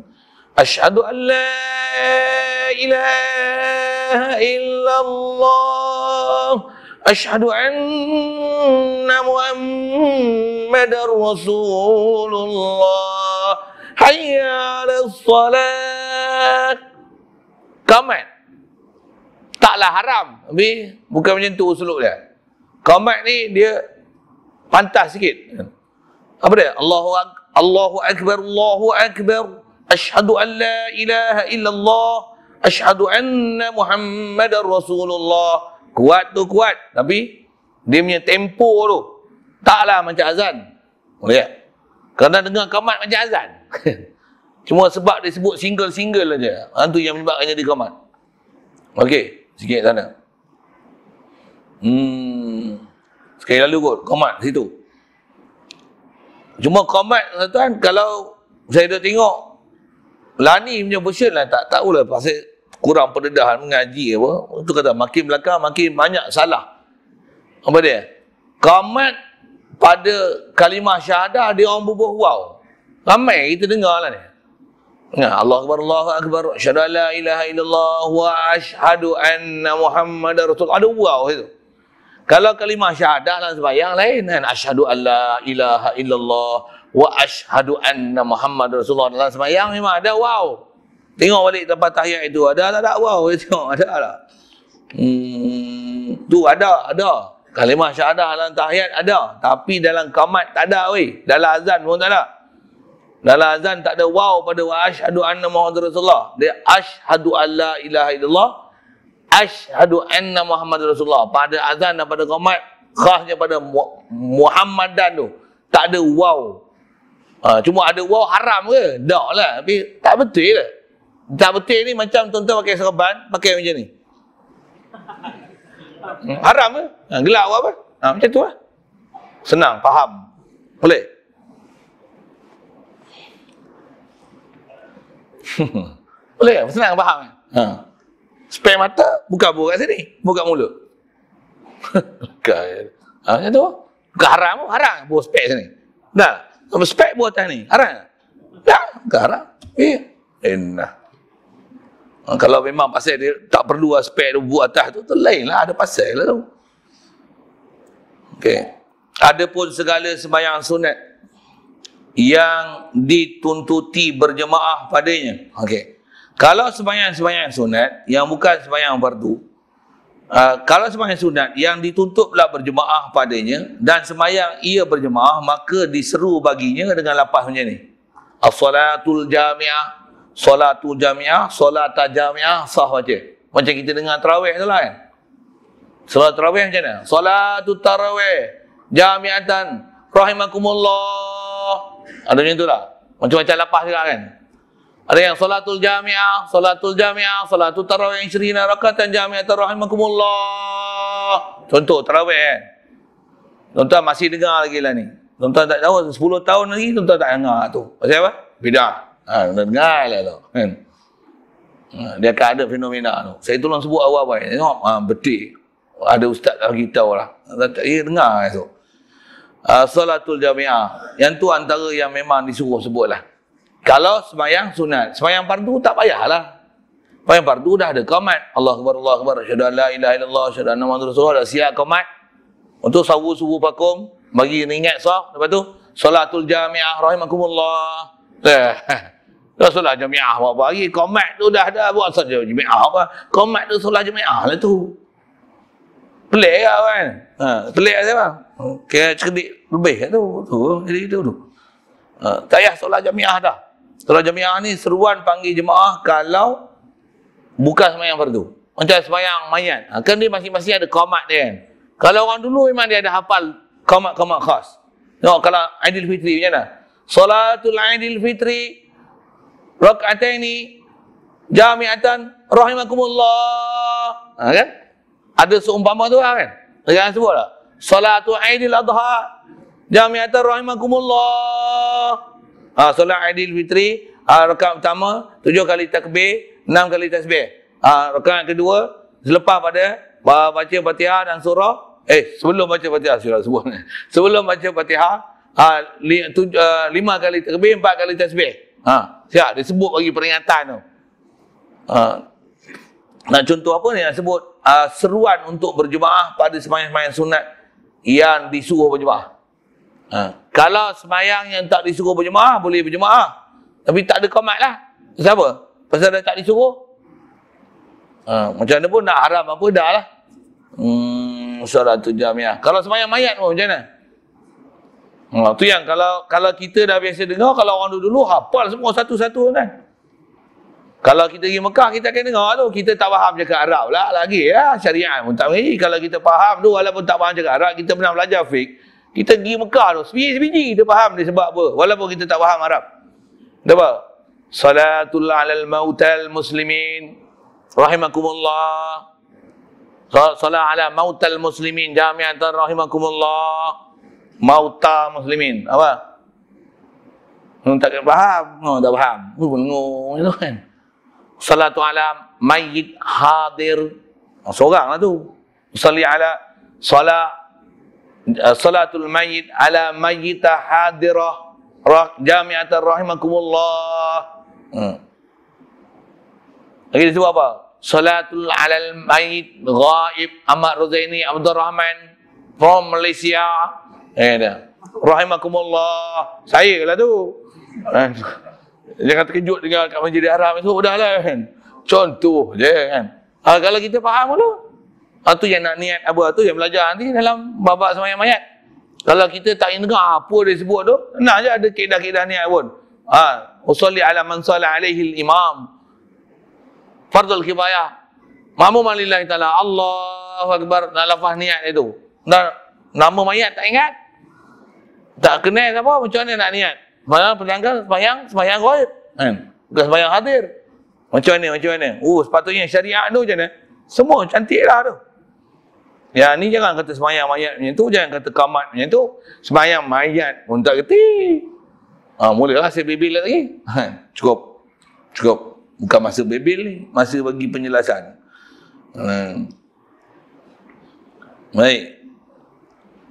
Ashhadu an la ilaha illallah. Ashhadu anna Muhammad Rasulullah. Hayya ala salat. Come Taklah haram. Tapi bukan macam tu usulup dia. Qamat ni dia pantas sikit. Apa dia? Allahu Allahu akbar, Allahu akbar. Ashhadu an la ilaha illallah. Ashhadu anna Muhammadar Rasulullah. Kuat tu kuat, tapi dia punya tempo tu taklah macam azan. Oh ya. Kerana dengar kamat macam azan. <laughs> Cuma sebab dia sebut single-single aja. Hantu yang menyebabkan dia kamat. Okey, sikit sana. Hmm. Sekali lalu kot, komat situ. Cuma komat tuan, kalau saya dah tengok, Lani punya version lah, tak tahulah pasal kurang perdedahan mengaji apa. Itu kata, makin belakang, makin banyak salah. Apa dia? Komat pada kalimah syahadah, dia orang bubuh wow. Ramai kita dengar lah ni. Ya, Allah Akbar, Allah Akbar, syahadah la ilaha illallah wa ashadu anna Muhammad Rasulullah. Ada wow situ. Kalau kalimah syahadah dalam sembahyang lain kan. Ashadu an la ilaha illallah wa ashadu anna Muhammad Rasulullah dalam sembahyang memang ada wow. Tengok balik tempat tahiyat itu. Ada tak ada wow. <laughs> Tengok ada lah. Hmm, tu ada, ada. Kalimah syahadah dalam tahiyat ada. Tapi dalam kamat tak ada weh. Dalam azan pun tak ada. Dalam azan tak ada wow pada wa ashadu anna Muhammad Rasulullah. Dia ashadu an la ilaha illallah. Ashadu anna Muhammad Rasulullah Pada azan dan pada qamat Khasnya pada mu- Muhammadan tu Tak ada wow ha, Cuma ada wow haram ke? Tak lah Tapi tak betul lah Tak betul ni macam tuan-tuan pakai serban Pakai macam ni hmm, Haram ke? Ha, gelap apa? Ha, macam tu lah Senang, faham Boleh? <laughs> Boleh, senang faham Ha spare mata, buka buka kat sini. Buka mulut. buka. <laughs> Ha, macam tu. Buka haram pun, haram. Buka spek sini. Dah. Buka spek buat atas ni. Haram. Dah. Buka haram. Ya. Enak. Ha, kalau memang pasal dia tak perlu lah spek tu buat atas tu, tu lain lah. Ada pasal lah tu. Okay. Ada pun segala sembahyang sunat yang dituntuti berjemaah padanya. Okey. Kalau sembahyang-sembahyang sunat yang bukan sembahyang fardu, Uh, kalau sembahyang sunat yang dituntut pula berjemaah padanya dan sembahyang ia berjemaah maka diseru baginya dengan lapas macam ni as-salatul jami'ah solatul jami'ah solat jami'ah sah macam macam kita dengar tarawih tu lah kan solat tarawih macam mana solatul tarawih jami'atan rahimakumullah ada macam tu lah macam-macam lapas juga kan ada yang solatul jami'ah, solatul jami'ah, solatul tarawih yang syirina rakatan jami'ah tarawih Contoh tarawih kan. Tuan-tuan masih dengar lagi lah ni. Tuan-tuan tak tahu, sepuluh tahun lagi tuan-tuan tak dengar tu. Pasal apa? Beda. Ha, tuan dengar lah tu. Kan? Ha, dia akan ada fenomena tu. Saya tolong sebut awal-awal. Tengok, ha, betik. Ada ustaz lagi tahu lah. Dia dengar tu. Uh, ha, solatul jami'ah. Yang tu antara yang memang disuruh sebut lah. Kalau semayang sunat. Semayang pardu tak payahlah. Semayang fardu dah ada komat. Allah Akbar, Allah Akbar, Asyadu la ilaha illallah, Asyadu anna rasulullah, dah siap komat. Untuk sawu subuh pakum, bagi ingat sah. Lepas tu, solatul jami'ah rahimakumullah. Eh, <laughs> solat jami'ah buat pagi. Komat tu dah ada buat saja. jami'ah apa. Komat tu solat jami'ah lah tu. Pelik apa? Lah, kan? Ha, pelik lah siapa? Kayak cerdik lebih lah tu. Tu, ha, tak payah solat jamiah dah. Setelah jamiah ni seruan panggil jemaah kalau bukan semayang fardu. Macam semayang mayat. Ha, kan dia masing-masing ada komat dia kan. Kalau orang dulu memang dia ada hafal komat-komat khas. No, kalau Aidilfitri macam mana? Salatul Aidilfitri Rakataini Jami'atan Rahimakumullah ha, kan? Ada seumpama tu lah kan? Jangan sebut lah. Salatul Aidil Adha Jami'atan Rahimakumullah Ha, solat Aidil Fitri, ha, rekat pertama, tujuh kali takbir, enam kali tasbih. Ha, rekat kedua, selepas pada baca fatihah dan surah, eh sebelum baca fatihah surah sebelumnya. <laughs> Sebelum baca fatihah, ha, li, tuj, uh, lima kali takbir, empat kali tasbih. Ha, siap, dia sebut bagi peringatan tu. Ha, nak contoh apa ni? Nak sebut uh, seruan untuk berjumaah pada semayang-semayang sunat yang disuruh berjumaah. Ha. Kalau semayang yang tak disuruh berjemaah, boleh berjemaah. Tapi tak ada komat lah. Kenapa? Pasal dah tak disuruh. Ha. Macam mana pun nak haram apa, dah lah. Hmm, salat tu jam ya. Kalau semayang mayat pun macam mana? Ha. Tu yang kalau kalau kita dah biasa dengar, kalau orang dulu-dulu hafal semua satu-satu kan? Kalau kita pergi Mekah, kita akan dengar tu. Kita tak faham cakap Arab lah. Lagi lah, ya, syariah pun tak mengerti. Kalau kita faham tu, walaupun tak faham cakap Arab, kita pernah belajar fiqh. Kita pergi Mekah tu, sebiji-sebiji kita faham dia sebab apa. Walaupun kita tak faham Arab. Kita apa? Salatul alal mautal muslimin. Rahimakumullah. Salat ala mautal muslimin. Jami'atan rahimakumullah. Mauta muslimin. Apa? Hmm, tak faham. No, tak faham. Hmm, Bungung itu kan. Salatu ala mayyid hadir. Seorang lah tu. Salih ala salat Eh, salatul mayyit ala mayyita hadirah rah, jami'atan rahimakumullah. Hmm. Lagi dia apa? Salatul alal mayyit ghaib Ahmad Ruzaini Abdul Rahman from Malaysia. Ya eh, dah. Rahimakumullah. Saya lah tu. Jangan eh, terkejut dengan kat Masjid Haram itu. Sudahlah kan. Contoh je kan. Ha, kalau kita faham dulu. Lepas yang nak niat apa tu yang belajar nanti dalam babak semayang mayat. Kalau kita tak ingat ah, apa dia sebut tu, nak je ada kaedah-kaedah niat pun. Ha, usalli ala man salla alaihi imam Fardul kifayah. Mamum alillahi ta'ala. Allahu Akbar. Nak lafaz niat itu. Dan nama mayat tak ingat? Tak kenal siapa? Macam mana nak niat? Mana penangga semayang? Semayang goib. Kan? Bukan semayang hadir. Macam mana? Macam mana? Oh, sepatutnya syariah tu macam mana? Semua cantik lah tu. Ya ni jangan kata semayang mayat macam tu, jangan kata kamat macam tu. Semayang mayat pun tak kerti. Ha, mulalah saya bebel lah lagi. Ha, cukup. Cukup. Bukan masa bebel ni, masa bagi penjelasan. Hmm. Baik.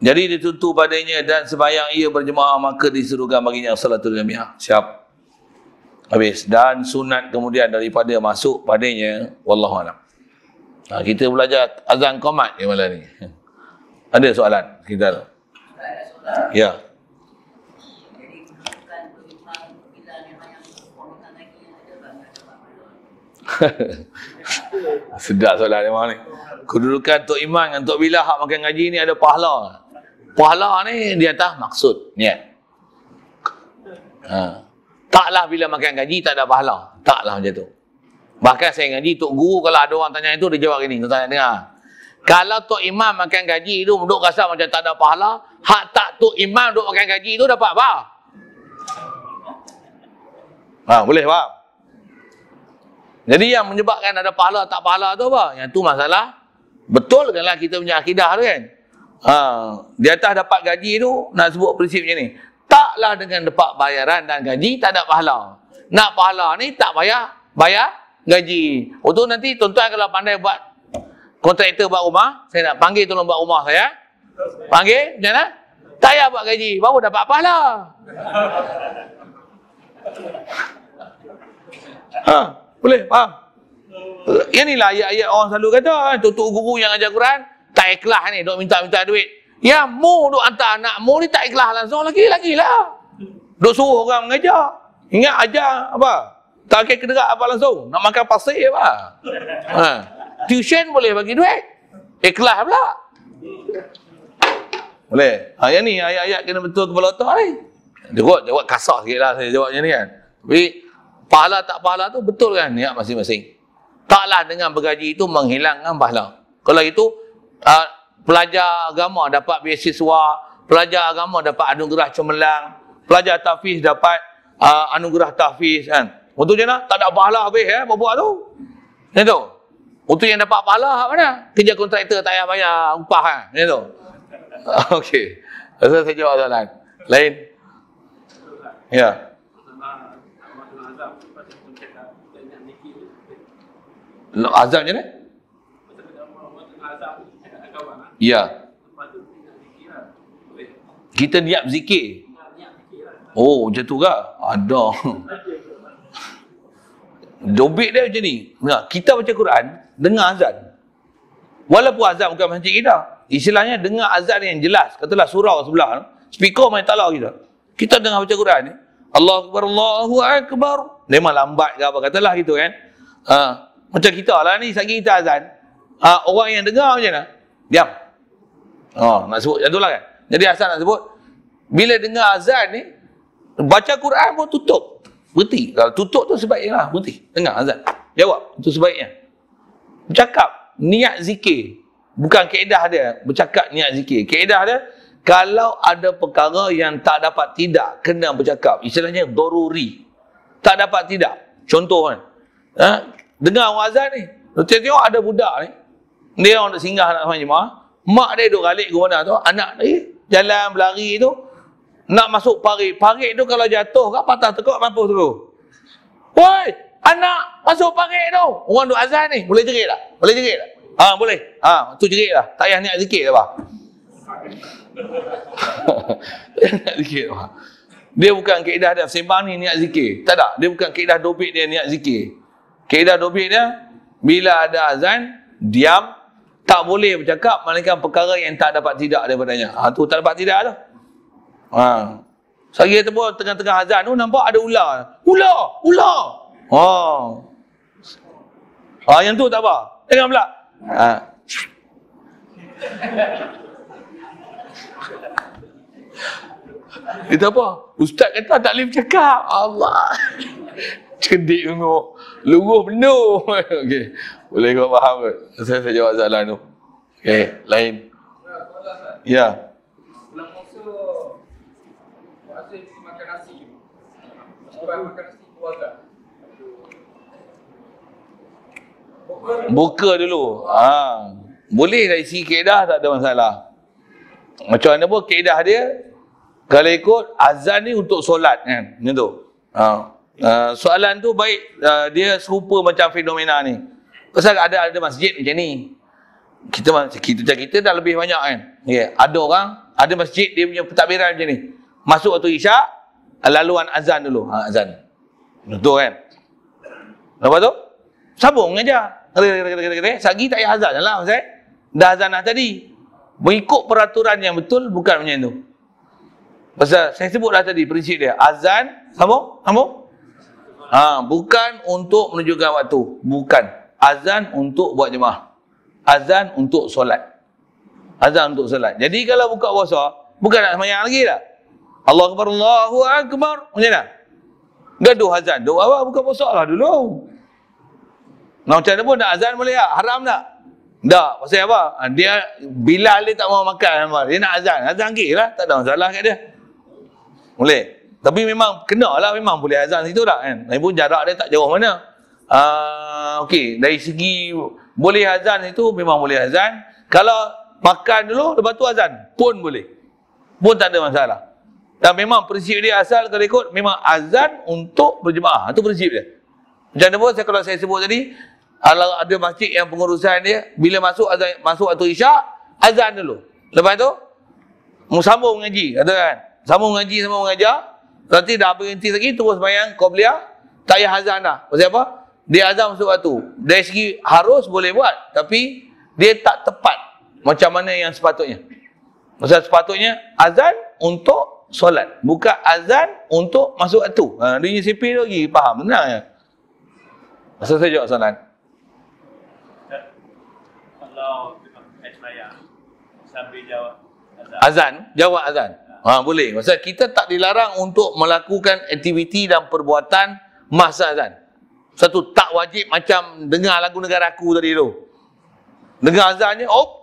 Jadi ditentu padanya dan semayang ia berjemaah maka disuruhkan baginya salatul jamiah. Siap. Habis dan sunat kemudian daripada masuk padanya wallahualam Ha, kita belajar azan komat ni malam ni. Ada soalan? Kita ada. Ya. <laughs> Sedap soalan ni malam ni. Kedudukan Tok Iman dan Tok Bila hak makan ngaji ni ada pahala. Pahala ni di atas maksud. Niat. Ha. Taklah bila makan gaji tak ada pahala. Taklah macam tu. Bahkan saya ngaji Tok Guru kalau ada orang tanya itu dia jawab gini, tuan dengar. Kalau Tok Imam makan gaji itu duduk rasa macam tak ada pahala, hak tak Tok Imam duduk makan gaji itu dapat apa? Ha, boleh faham? Jadi yang menyebabkan ada pahala tak pahala tu apa? Yang tu masalah betul kanlah kita punya akidah tu kan? Ha, di atas dapat gaji tu nak sebut prinsip macam ni. Taklah dengan dapat bayaran dan gaji tak ada pahala. Nak pahala ni tak bayar, bayar gaji. Untuk nanti tuan-tuan kalau pandai buat kontraktor buat rumah, saya nak panggil tolong buat rumah saya. Panggil, macam mana? Tak payah buat gaji, baru dapat apa lah. <laughs> Ha, boleh, faham? Yang inilah ayat-ayat orang selalu kata, ah, tutup guru yang ajar Quran, tak ikhlas ni, duk minta-minta duit. Ya, mu duk hantar anak mu ni tak ikhlas langsung lagi-lagilah. Duk suruh orang mengajar. Ingat ajar apa? Tak pakai kenderaan apa langsung. Nak makan pasir apa. <laughs> Ha. Tuition boleh bagi duit. Ikhlas pula. Boleh. Ha, yang ni ayat-ayat kena betul kepala otak ni. Dia buat, kasar sikit lah saya jawabnya ni kan. Tapi pahala tak pahala tu betul kan niat masing-masing. Taklah dengan bergaji itu menghilangkan pahala. Kalau itu uh, ha, pelajar agama dapat beasiswa, pelajar agama dapat anugerah cemerlang, pelajar tafiz dapat uh, anugerah tafiz kan. Waktu je nak, tak ada pahala habis eh, buat tu. Macam tu. Untuk yang dapat pahala, apa mana? Kerja kontraktor tak payah bayar upah kan? Macam tu. <laughs> Okey. Lepas saya jawab soalan. Lain? Ya. Azam je ni? Ya. Kita niat zikir. Oh, macam tu ke? Ada. <laughs> Dobit dia macam ni. Nah, kita baca Quran, dengar azan. Walaupun azan bukan masjid kita. Istilahnya dengar azan yang jelas. Katalah surau sebelah. Speaker main talak kita. Kita dengar baca Quran ni. Allah Akbar, Allahu Akbar. Memang lambat ke apa. Katalah gitu kan. Ha, macam kita lah ni. Sagi kita azan. Ha, orang yang dengar macam mana? Diam. Oh, nak sebut macam tu lah kan. Jadi asal nak sebut. Bila dengar azan ni. Baca Quran pun tutup berhenti. Kalau tutup tu sebaiknya lah, berhenti. Tengah azan. Jawab, tu sebaiknya. Bercakap, niat zikir. Bukan keedah dia, bercakap niat zikir. Keedah dia, kalau ada perkara yang tak dapat tidak, kena bercakap. Istilahnya, doruri. Tak dapat tidak. Contoh kan. Ha? Dengar orang azan ni. Tengok-tengok ada budak ni. Dia orang nak singgah nak sama jemaah. Mak dia duduk ralik ke mana tu. Anak dia jalan berlari tu nak masuk parit. Parit tu kalau jatuh kan patah tekuk mampu tu. Woi, anak masuk parit tu. Orang duk azan ni, boleh jerit tak? Boleh jerit tak? Ha, boleh. Ha, tu jerit lah. Tak payah niat zikir lah. <laughs> zikir lah. Dia bukan keedah dia sembang ni niat zikir. Tak ada. Dia bukan keedah dobit dia niat zikir. Keedah dobit dia, bila ada azan, diam, tak boleh bercakap melainkan perkara yang tak dapat tidak daripadanya. Ha, tu tak dapat tidak tu. Ha. Saya tu pun tengah-tengah azan tu nampak ada ular. Ular! Ular! Ha. Ha, yang tu tak apa. Tengah pula. Ha. Itu apa? Ustaz kata tak boleh cakap. Allah. Cedik tengok. Luruh penuh. <laughs> Okey. Boleh kau faham ke? Saya, saya jawab soalan tu. Okey. Lain. Ya. Yeah. Buka dulu. Ha. Boleh dari si kaedah tak ada masalah. Macam mana pun kaedah dia, kalau ikut azan ni untuk solat kan. Macam tu. Ha. Uh, soalan tu baik uh, dia serupa macam fenomena ni. Pasal ada ada masjid macam ni. Kita macam kita, kita, kita dah lebih banyak kan. Okay. Ya, ada orang ada masjid dia punya pentadbiran macam ni. Masuk waktu Isyak, laluan azan dulu. Ha, azan. Betul kan? Lepas tu, Sabung aja. Sagi tak payah azan lah. Saya. Dah azan lah tadi. Mengikut peraturan yang betul, bukan macam tu. Pasal saya sebut dah tadi prinsip dia. Azan, sabung, sabung. Ha, bukan untuk menunjukkan waktu. Bukan. Azan untuk buat jemaah. Azan untuk solat. Azan untuk solat. Jadi kalau buka puasa, bukan nak semayang lagi lah. Allah Akbar, Allahu Akbar. Macam mana? Gaduh azan. Duk awak buka puasa lah dulu. Nah, macam mana pun nak azan boleh tak? Haram tak? Tak. Pasal apa? Ah, dia, bila dia tak mau makan. Dia nak azan. Azan gila lah. Tak ada masalah kat dia. Boleh. Tapi memang kena lah. Memang boleh azan situ lah kan. Lagi pun jarak dia tak jauh mana. Uh, Okey. Dari segi boleh azan itu memang boleh azan. Kalau makan dulu lepas tu azan pun boleh. Pun tak ada masalah. Dan memang prinsip dia asal kalau ikut memang azan untuk berjemaah. Itu prinsip dia. Macam mana saya, kalau saya sebut tadi kalau ada masjid yang pengurusan dia bila masuk azan masuk waktu isyak azan dulu. Lepas tu mau sambung mengaji, kata kan. Sambung ngaji, sama mengajar. Nanti dah berhenti lagi terus bayang qabliyah tak payah azan dah. Pasal apa? Dia azan masuk waktu. Dari segi harus boleh buat tapi dia tak tepat macam mana yang sepatutnya. Maksudnya sepatutnya azan untuk solat. Buka azan untuk masuk waktu. Ha, dia punya CP lagi. Faham? Tenang ya. Masa saya jawab soalan. Ya. azan. Jawab azan? Ya. Ha, boleh. Masa kita tak dilarang untuk melakukan aktiviti dan perbuatan masa azan. Satu tak wajib macam dengar lagu negara aku tadi tu. Dengar azannya, op,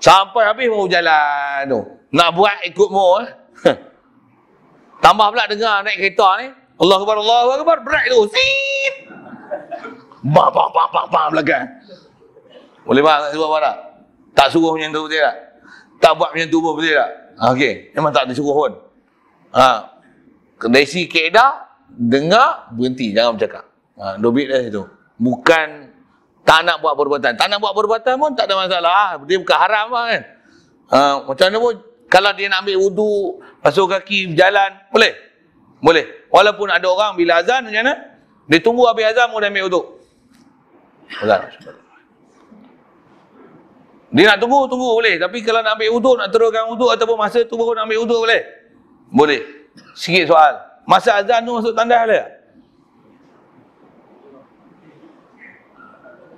Sampai habis mau jalan tu. Nak buat ikut mu eh. Tambah pula dengar naik kereta ni. Allahu Akbar, Allahu Akbar. Break tu. Sip. Bam, bam, bam, bam, bam belakang. Boleh bang, tak suruh tak? Tak suruh macam tu betul tak? Tak buat macam tu pun betul tak? Ah, okey, memang tak disuruh pun. Ha. Kondisi keedah, dengar, berhenti. Jangan bercakap. Ha. Dobit dah situ. Bukan tak nak buat perbuatan. Tak nak buat perbuatan pun tak ada masalah. Ah, dia bukan haram lah kan. Ha, macam mana pun, kalau dia nak ambil wudu, pasuk kaki, jalan, boleh? Boleh. Walaupun ada orang bila azan, macam mana? Dia tunggu habis azan, mula ambil wudu. Azan. Dia nak tunggu, tunggu boleh. Tapi kalau nak ambil wudu, nak teruskan wudu ataupun masa tu baru nak ambil wudu boleh? Boleh. Sikit soal. Masa azan tu masuk tandas boleh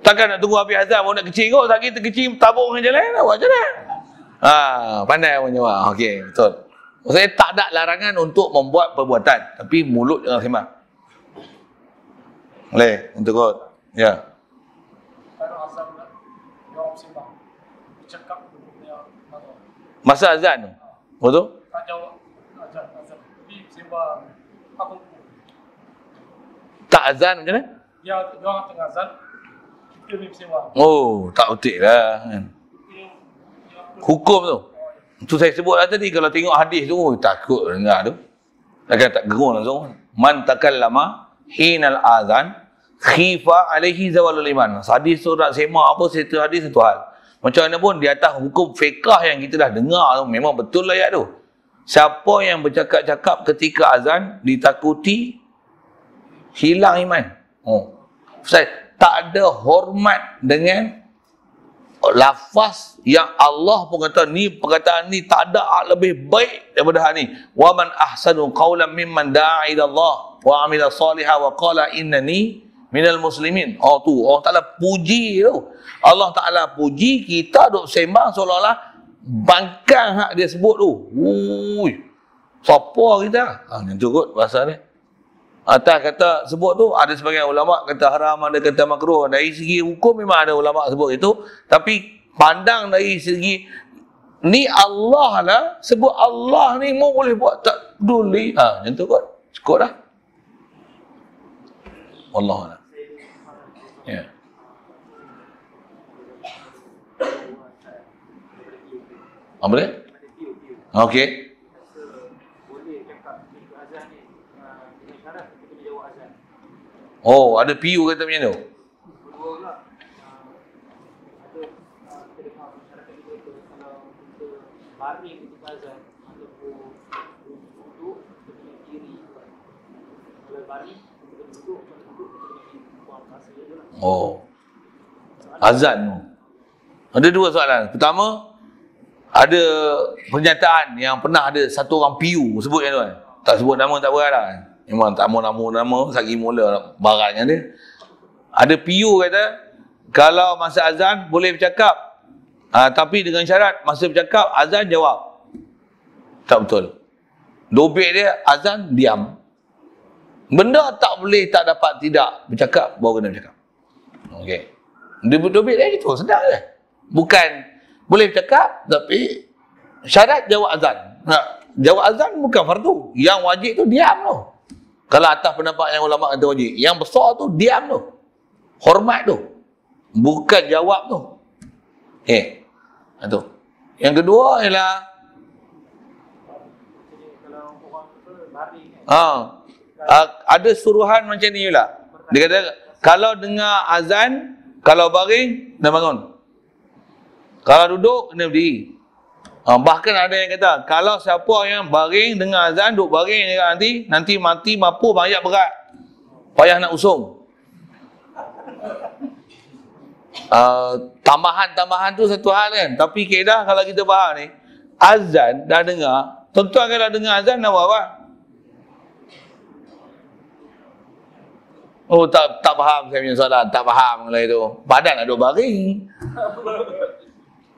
Takkan nak tunggu habis azan baru nak kecing kot. Sakit terkecing tabung je lain awak je lah. Ha, pandai awak jawab. Okey, betul. Maksudnya tak ada larangan untuk membuat perbuatan. Tapi mulut jangan semak. Boleh, untuk kau, Ya. Yeah. Masa azan tu? Ha. Apa tu? Tak azan macam mana? Ya, dia orang tengah azan, Oh, tak utik lah. Kan. Hukum tu. Itu saya sebut lah tadi. Kalau tengok hadis tu, oh, takut dengar tu. Takkan tak gerung langsung. Man takallama hinal azan khifa alaihi zawalul iman. Hadis tu nak semak apa, satu hadis satu hal. Macam mana pun, di atas hukum fiqah yang kita dah dengar tu, memang betul lah ya tu. Siapa yang bercakap-cakap ketika azan, ditakuti, hilang iman. Oh. Ustaz, tak ada hormat dengan lafaz yang Allah pun kata ni perkataan ni tak ada hak lebih baik daripada hak ni wa man ahsanu qawlan mimman da'a ila Allah wa amila salihan wa qala innani minal muslimin oh tu Allah Taala puji tu Allah Taala puji kita dok sembang seolah-olah bangkang hak dia sebut tu ui siapa kita ha yang cukup bahasa ni Atas kata sebut tu ada sebagian ulama kata haram ada kata makruh dari segi hukum memang ada ulama sebut itu tapi pandang dari segi ni Allah lah sebut Allah ni mau boleh buat tak duli ha macam kot cukup dah Allah lah ya apa dia okey Oh, ada PU kata macam tu? Oh. Azan tu. Ada dua soalan. Pertama, ada pernyataan yang pernah ada satu orang PU sebut kan tuan. Tak sebut nama tak berharap kan. Memang tak mau nama-nama Sagi mula baratnya dia Ada PU kata Kalau masa azan boleh bercakap ha, Tapi dengan syarat Masa bercakap azan jawab Tak betul Dobek dia azan diam Benda tak boleh tak dapat tidak Bercakap baru kena bercakap Okey dia dia eh, itu sedap je. Bukan boleh bercakap tapi syarat jawab azan. Nah, ha, jawab azan bukan fardu. Yang wajib tu diam tu. No. Kalau atas pendapat yang ulama kata wajib, yang besar tu diam tu. Hormat tu. Bukan jawab tu. Eh. Itu. Ha yang kedua ialah Ha. ada suruhan macam ni pula. Dia kata kalau dengar azan, kalau baring, kena bangun. Kalau duduk, kena berdiri. Uh, bahkan ada yang kata, kalau siapa yang baring dengan azan, duduk baring dengan nanti, nanti mati mampu banyak berat. Payah nak usung. Uh, tambahan-tambahan tu satu hal kan. Tapi kira kalau kita faham ni, azan dah dengar, tentu akan dah dengar azan dah buat apa? Oh tak tak faham saya punya solat, tak faham kalau itu. Badan ada baring.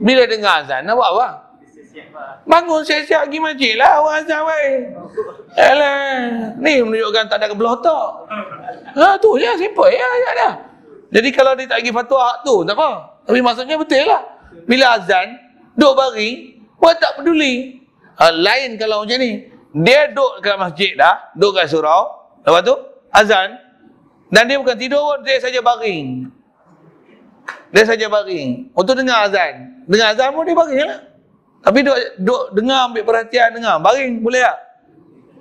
Bila dengar azan nak buat apa? Bangun siap-siap pergi masjid lah orang azan wei. Alah, ni menunjukkan tak ada kebelotak. Ha tu je simple ya ayat dia. Jadi kalau dia tak bagi fatwa tu, tak apa. Tapi maksudnya betul lah. Bila azan, duk bari, orang tak peduli. Ha, lain kalau macam ni. Dia duk ke masjid dah, duk ke surau. Lepas tu, azan. Dan dia bukan tidur pun, dia saja baring. Dia saja baring. Untuk dengar azan. Dengar azan pun dia baring lah. Tapi duk, duk dengar ambil perhatian dengar. Baring boleh tak?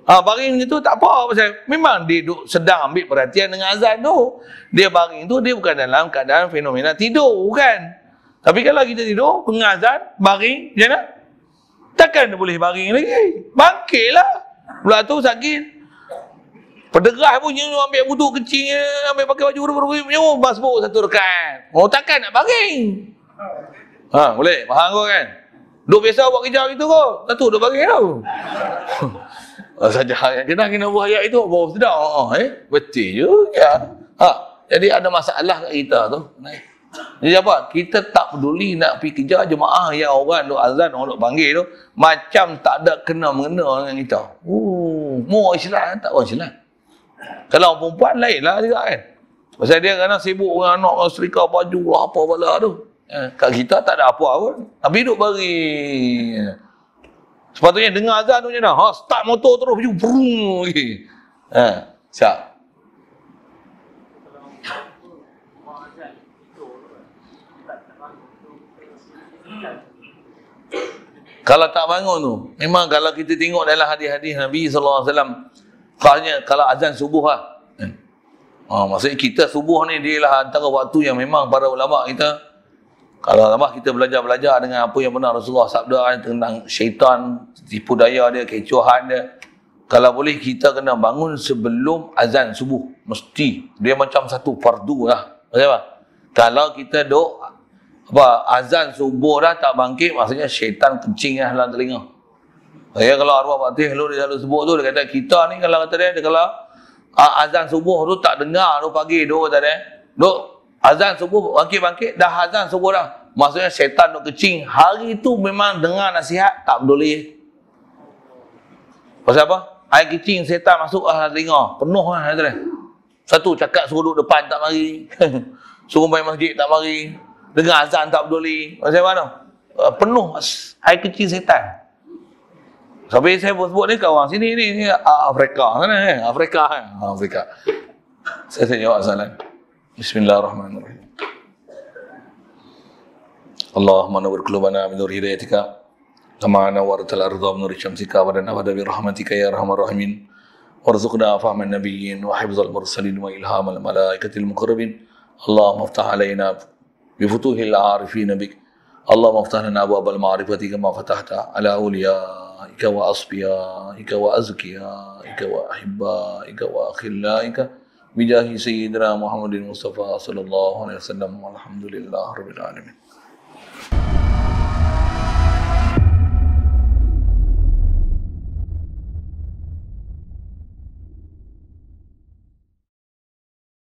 Ah ha, baring itu tak apa pasal memang dia duk sedang ambil perhatian dengan azan tu. Dia baring tu dia bukan dalam keadaan fenomena tidur kan. Tapi kalau kita tidur pengazan baring macam mana? Takkan dia boleh baring lagi. Bangkitlah. Pula tu sakit. Pederah punya tu ambil butuh kecilnya, ambil pakai baju buruk-buruk punya, masbuk satu rekan. Oh takkan nak baring. Ha boleh, faham kau kan? Duk biasa buat kerja macam tu kau. Datuk dah bagi tau. Saja yang kena kena buat ayat itu baru sedar. Ha, ha eh? Betul je. Ya. Ha. Jadi ada masalah kat kita tu. Jadi apa? Kita tak peduli nak pergi kerja jemaah yang orang duk azan, orang duk panggil tu. Macam tak ada kena mengena dengan kita. Uh, mau orang Islam tak orang Islam. Kalau perempuan lain lah juga kan. Pasal dia kena sibuk dengan anak, serika baju lah, apa, apa-apa tu. Ha, kat kita tak ada apa pun. Tapi duduk bari. Sepatutnya dengar azan tu macam mana? Ha, start motor terus pergi. Brum. Okay. Ha, siap. Kalau tak bangun tu, memang kalau kita tengok dalam hadis-hadis Nabi SAW, khasnya kalau azan subuh lah. Ha, maksudnya kita subuh ni, dia lah antara waktu yang memang para ulama' kita, kalau lama kita belajar-belajar dengan apa yang benar Rasulullah sabda eh, tentang syaitan, tipu daya dia, kecohan dia. Kalau boleh kita kena bangun sebelum azan subuh. Mesti. Dia macam satu fardu lah. Maksudnya apa? Kalau kita duk apa, azan subuh dah tak bangkit, maksudnya syaitan kencing lah dalam telinga. Saya kalau arwah batih lu dia selalu sebut tu, dia kata kita ni kalau kata dia, dia kalau ah, azan subuh tu tak dengar tu pagi tu kata dia. Duk Azan subuh bangkit-bangkit dah azan subuh dah. Maksudnya syaitan nak kecing. Hari tu memang dengar nasihat tak peduli. Pasal apa? Air kecing syaitan masuk ah telinga. Penuh lah kan, Satu cakap suruh duduk depan tak mari. <laughs> suruh main masjid tak mari. Dengar azan tak peduli. Pasal apa tu? Ah, penuh air kecing setan. Sampai saya sebut, -sebut ni kawan sini ni, ni ah, Afrika mana kan? Eh, Afrika kan? Afrika. Saya saya jawab soalan. Hmm. بسم الله الرحمن الرحيم اللهم نور قلوبنا من نور هدايتك كما نورت الارض من نور شمسك ونور برحمتك يا ارحم الراحمين وارزقنا فهم النبيين وحفظ المرسلين والهام الملائكه المقربين اللهم افتح علينا بفتوح العارفين بك اللهم افتح لنا ابواب المعرفه كما فتحت على اوليائك واصفيائك وازكيائك واحبائك واخلائك بجاه سيدنا محمد المصطفى صلى الله عليه وسلم والحمد لله رب العالمين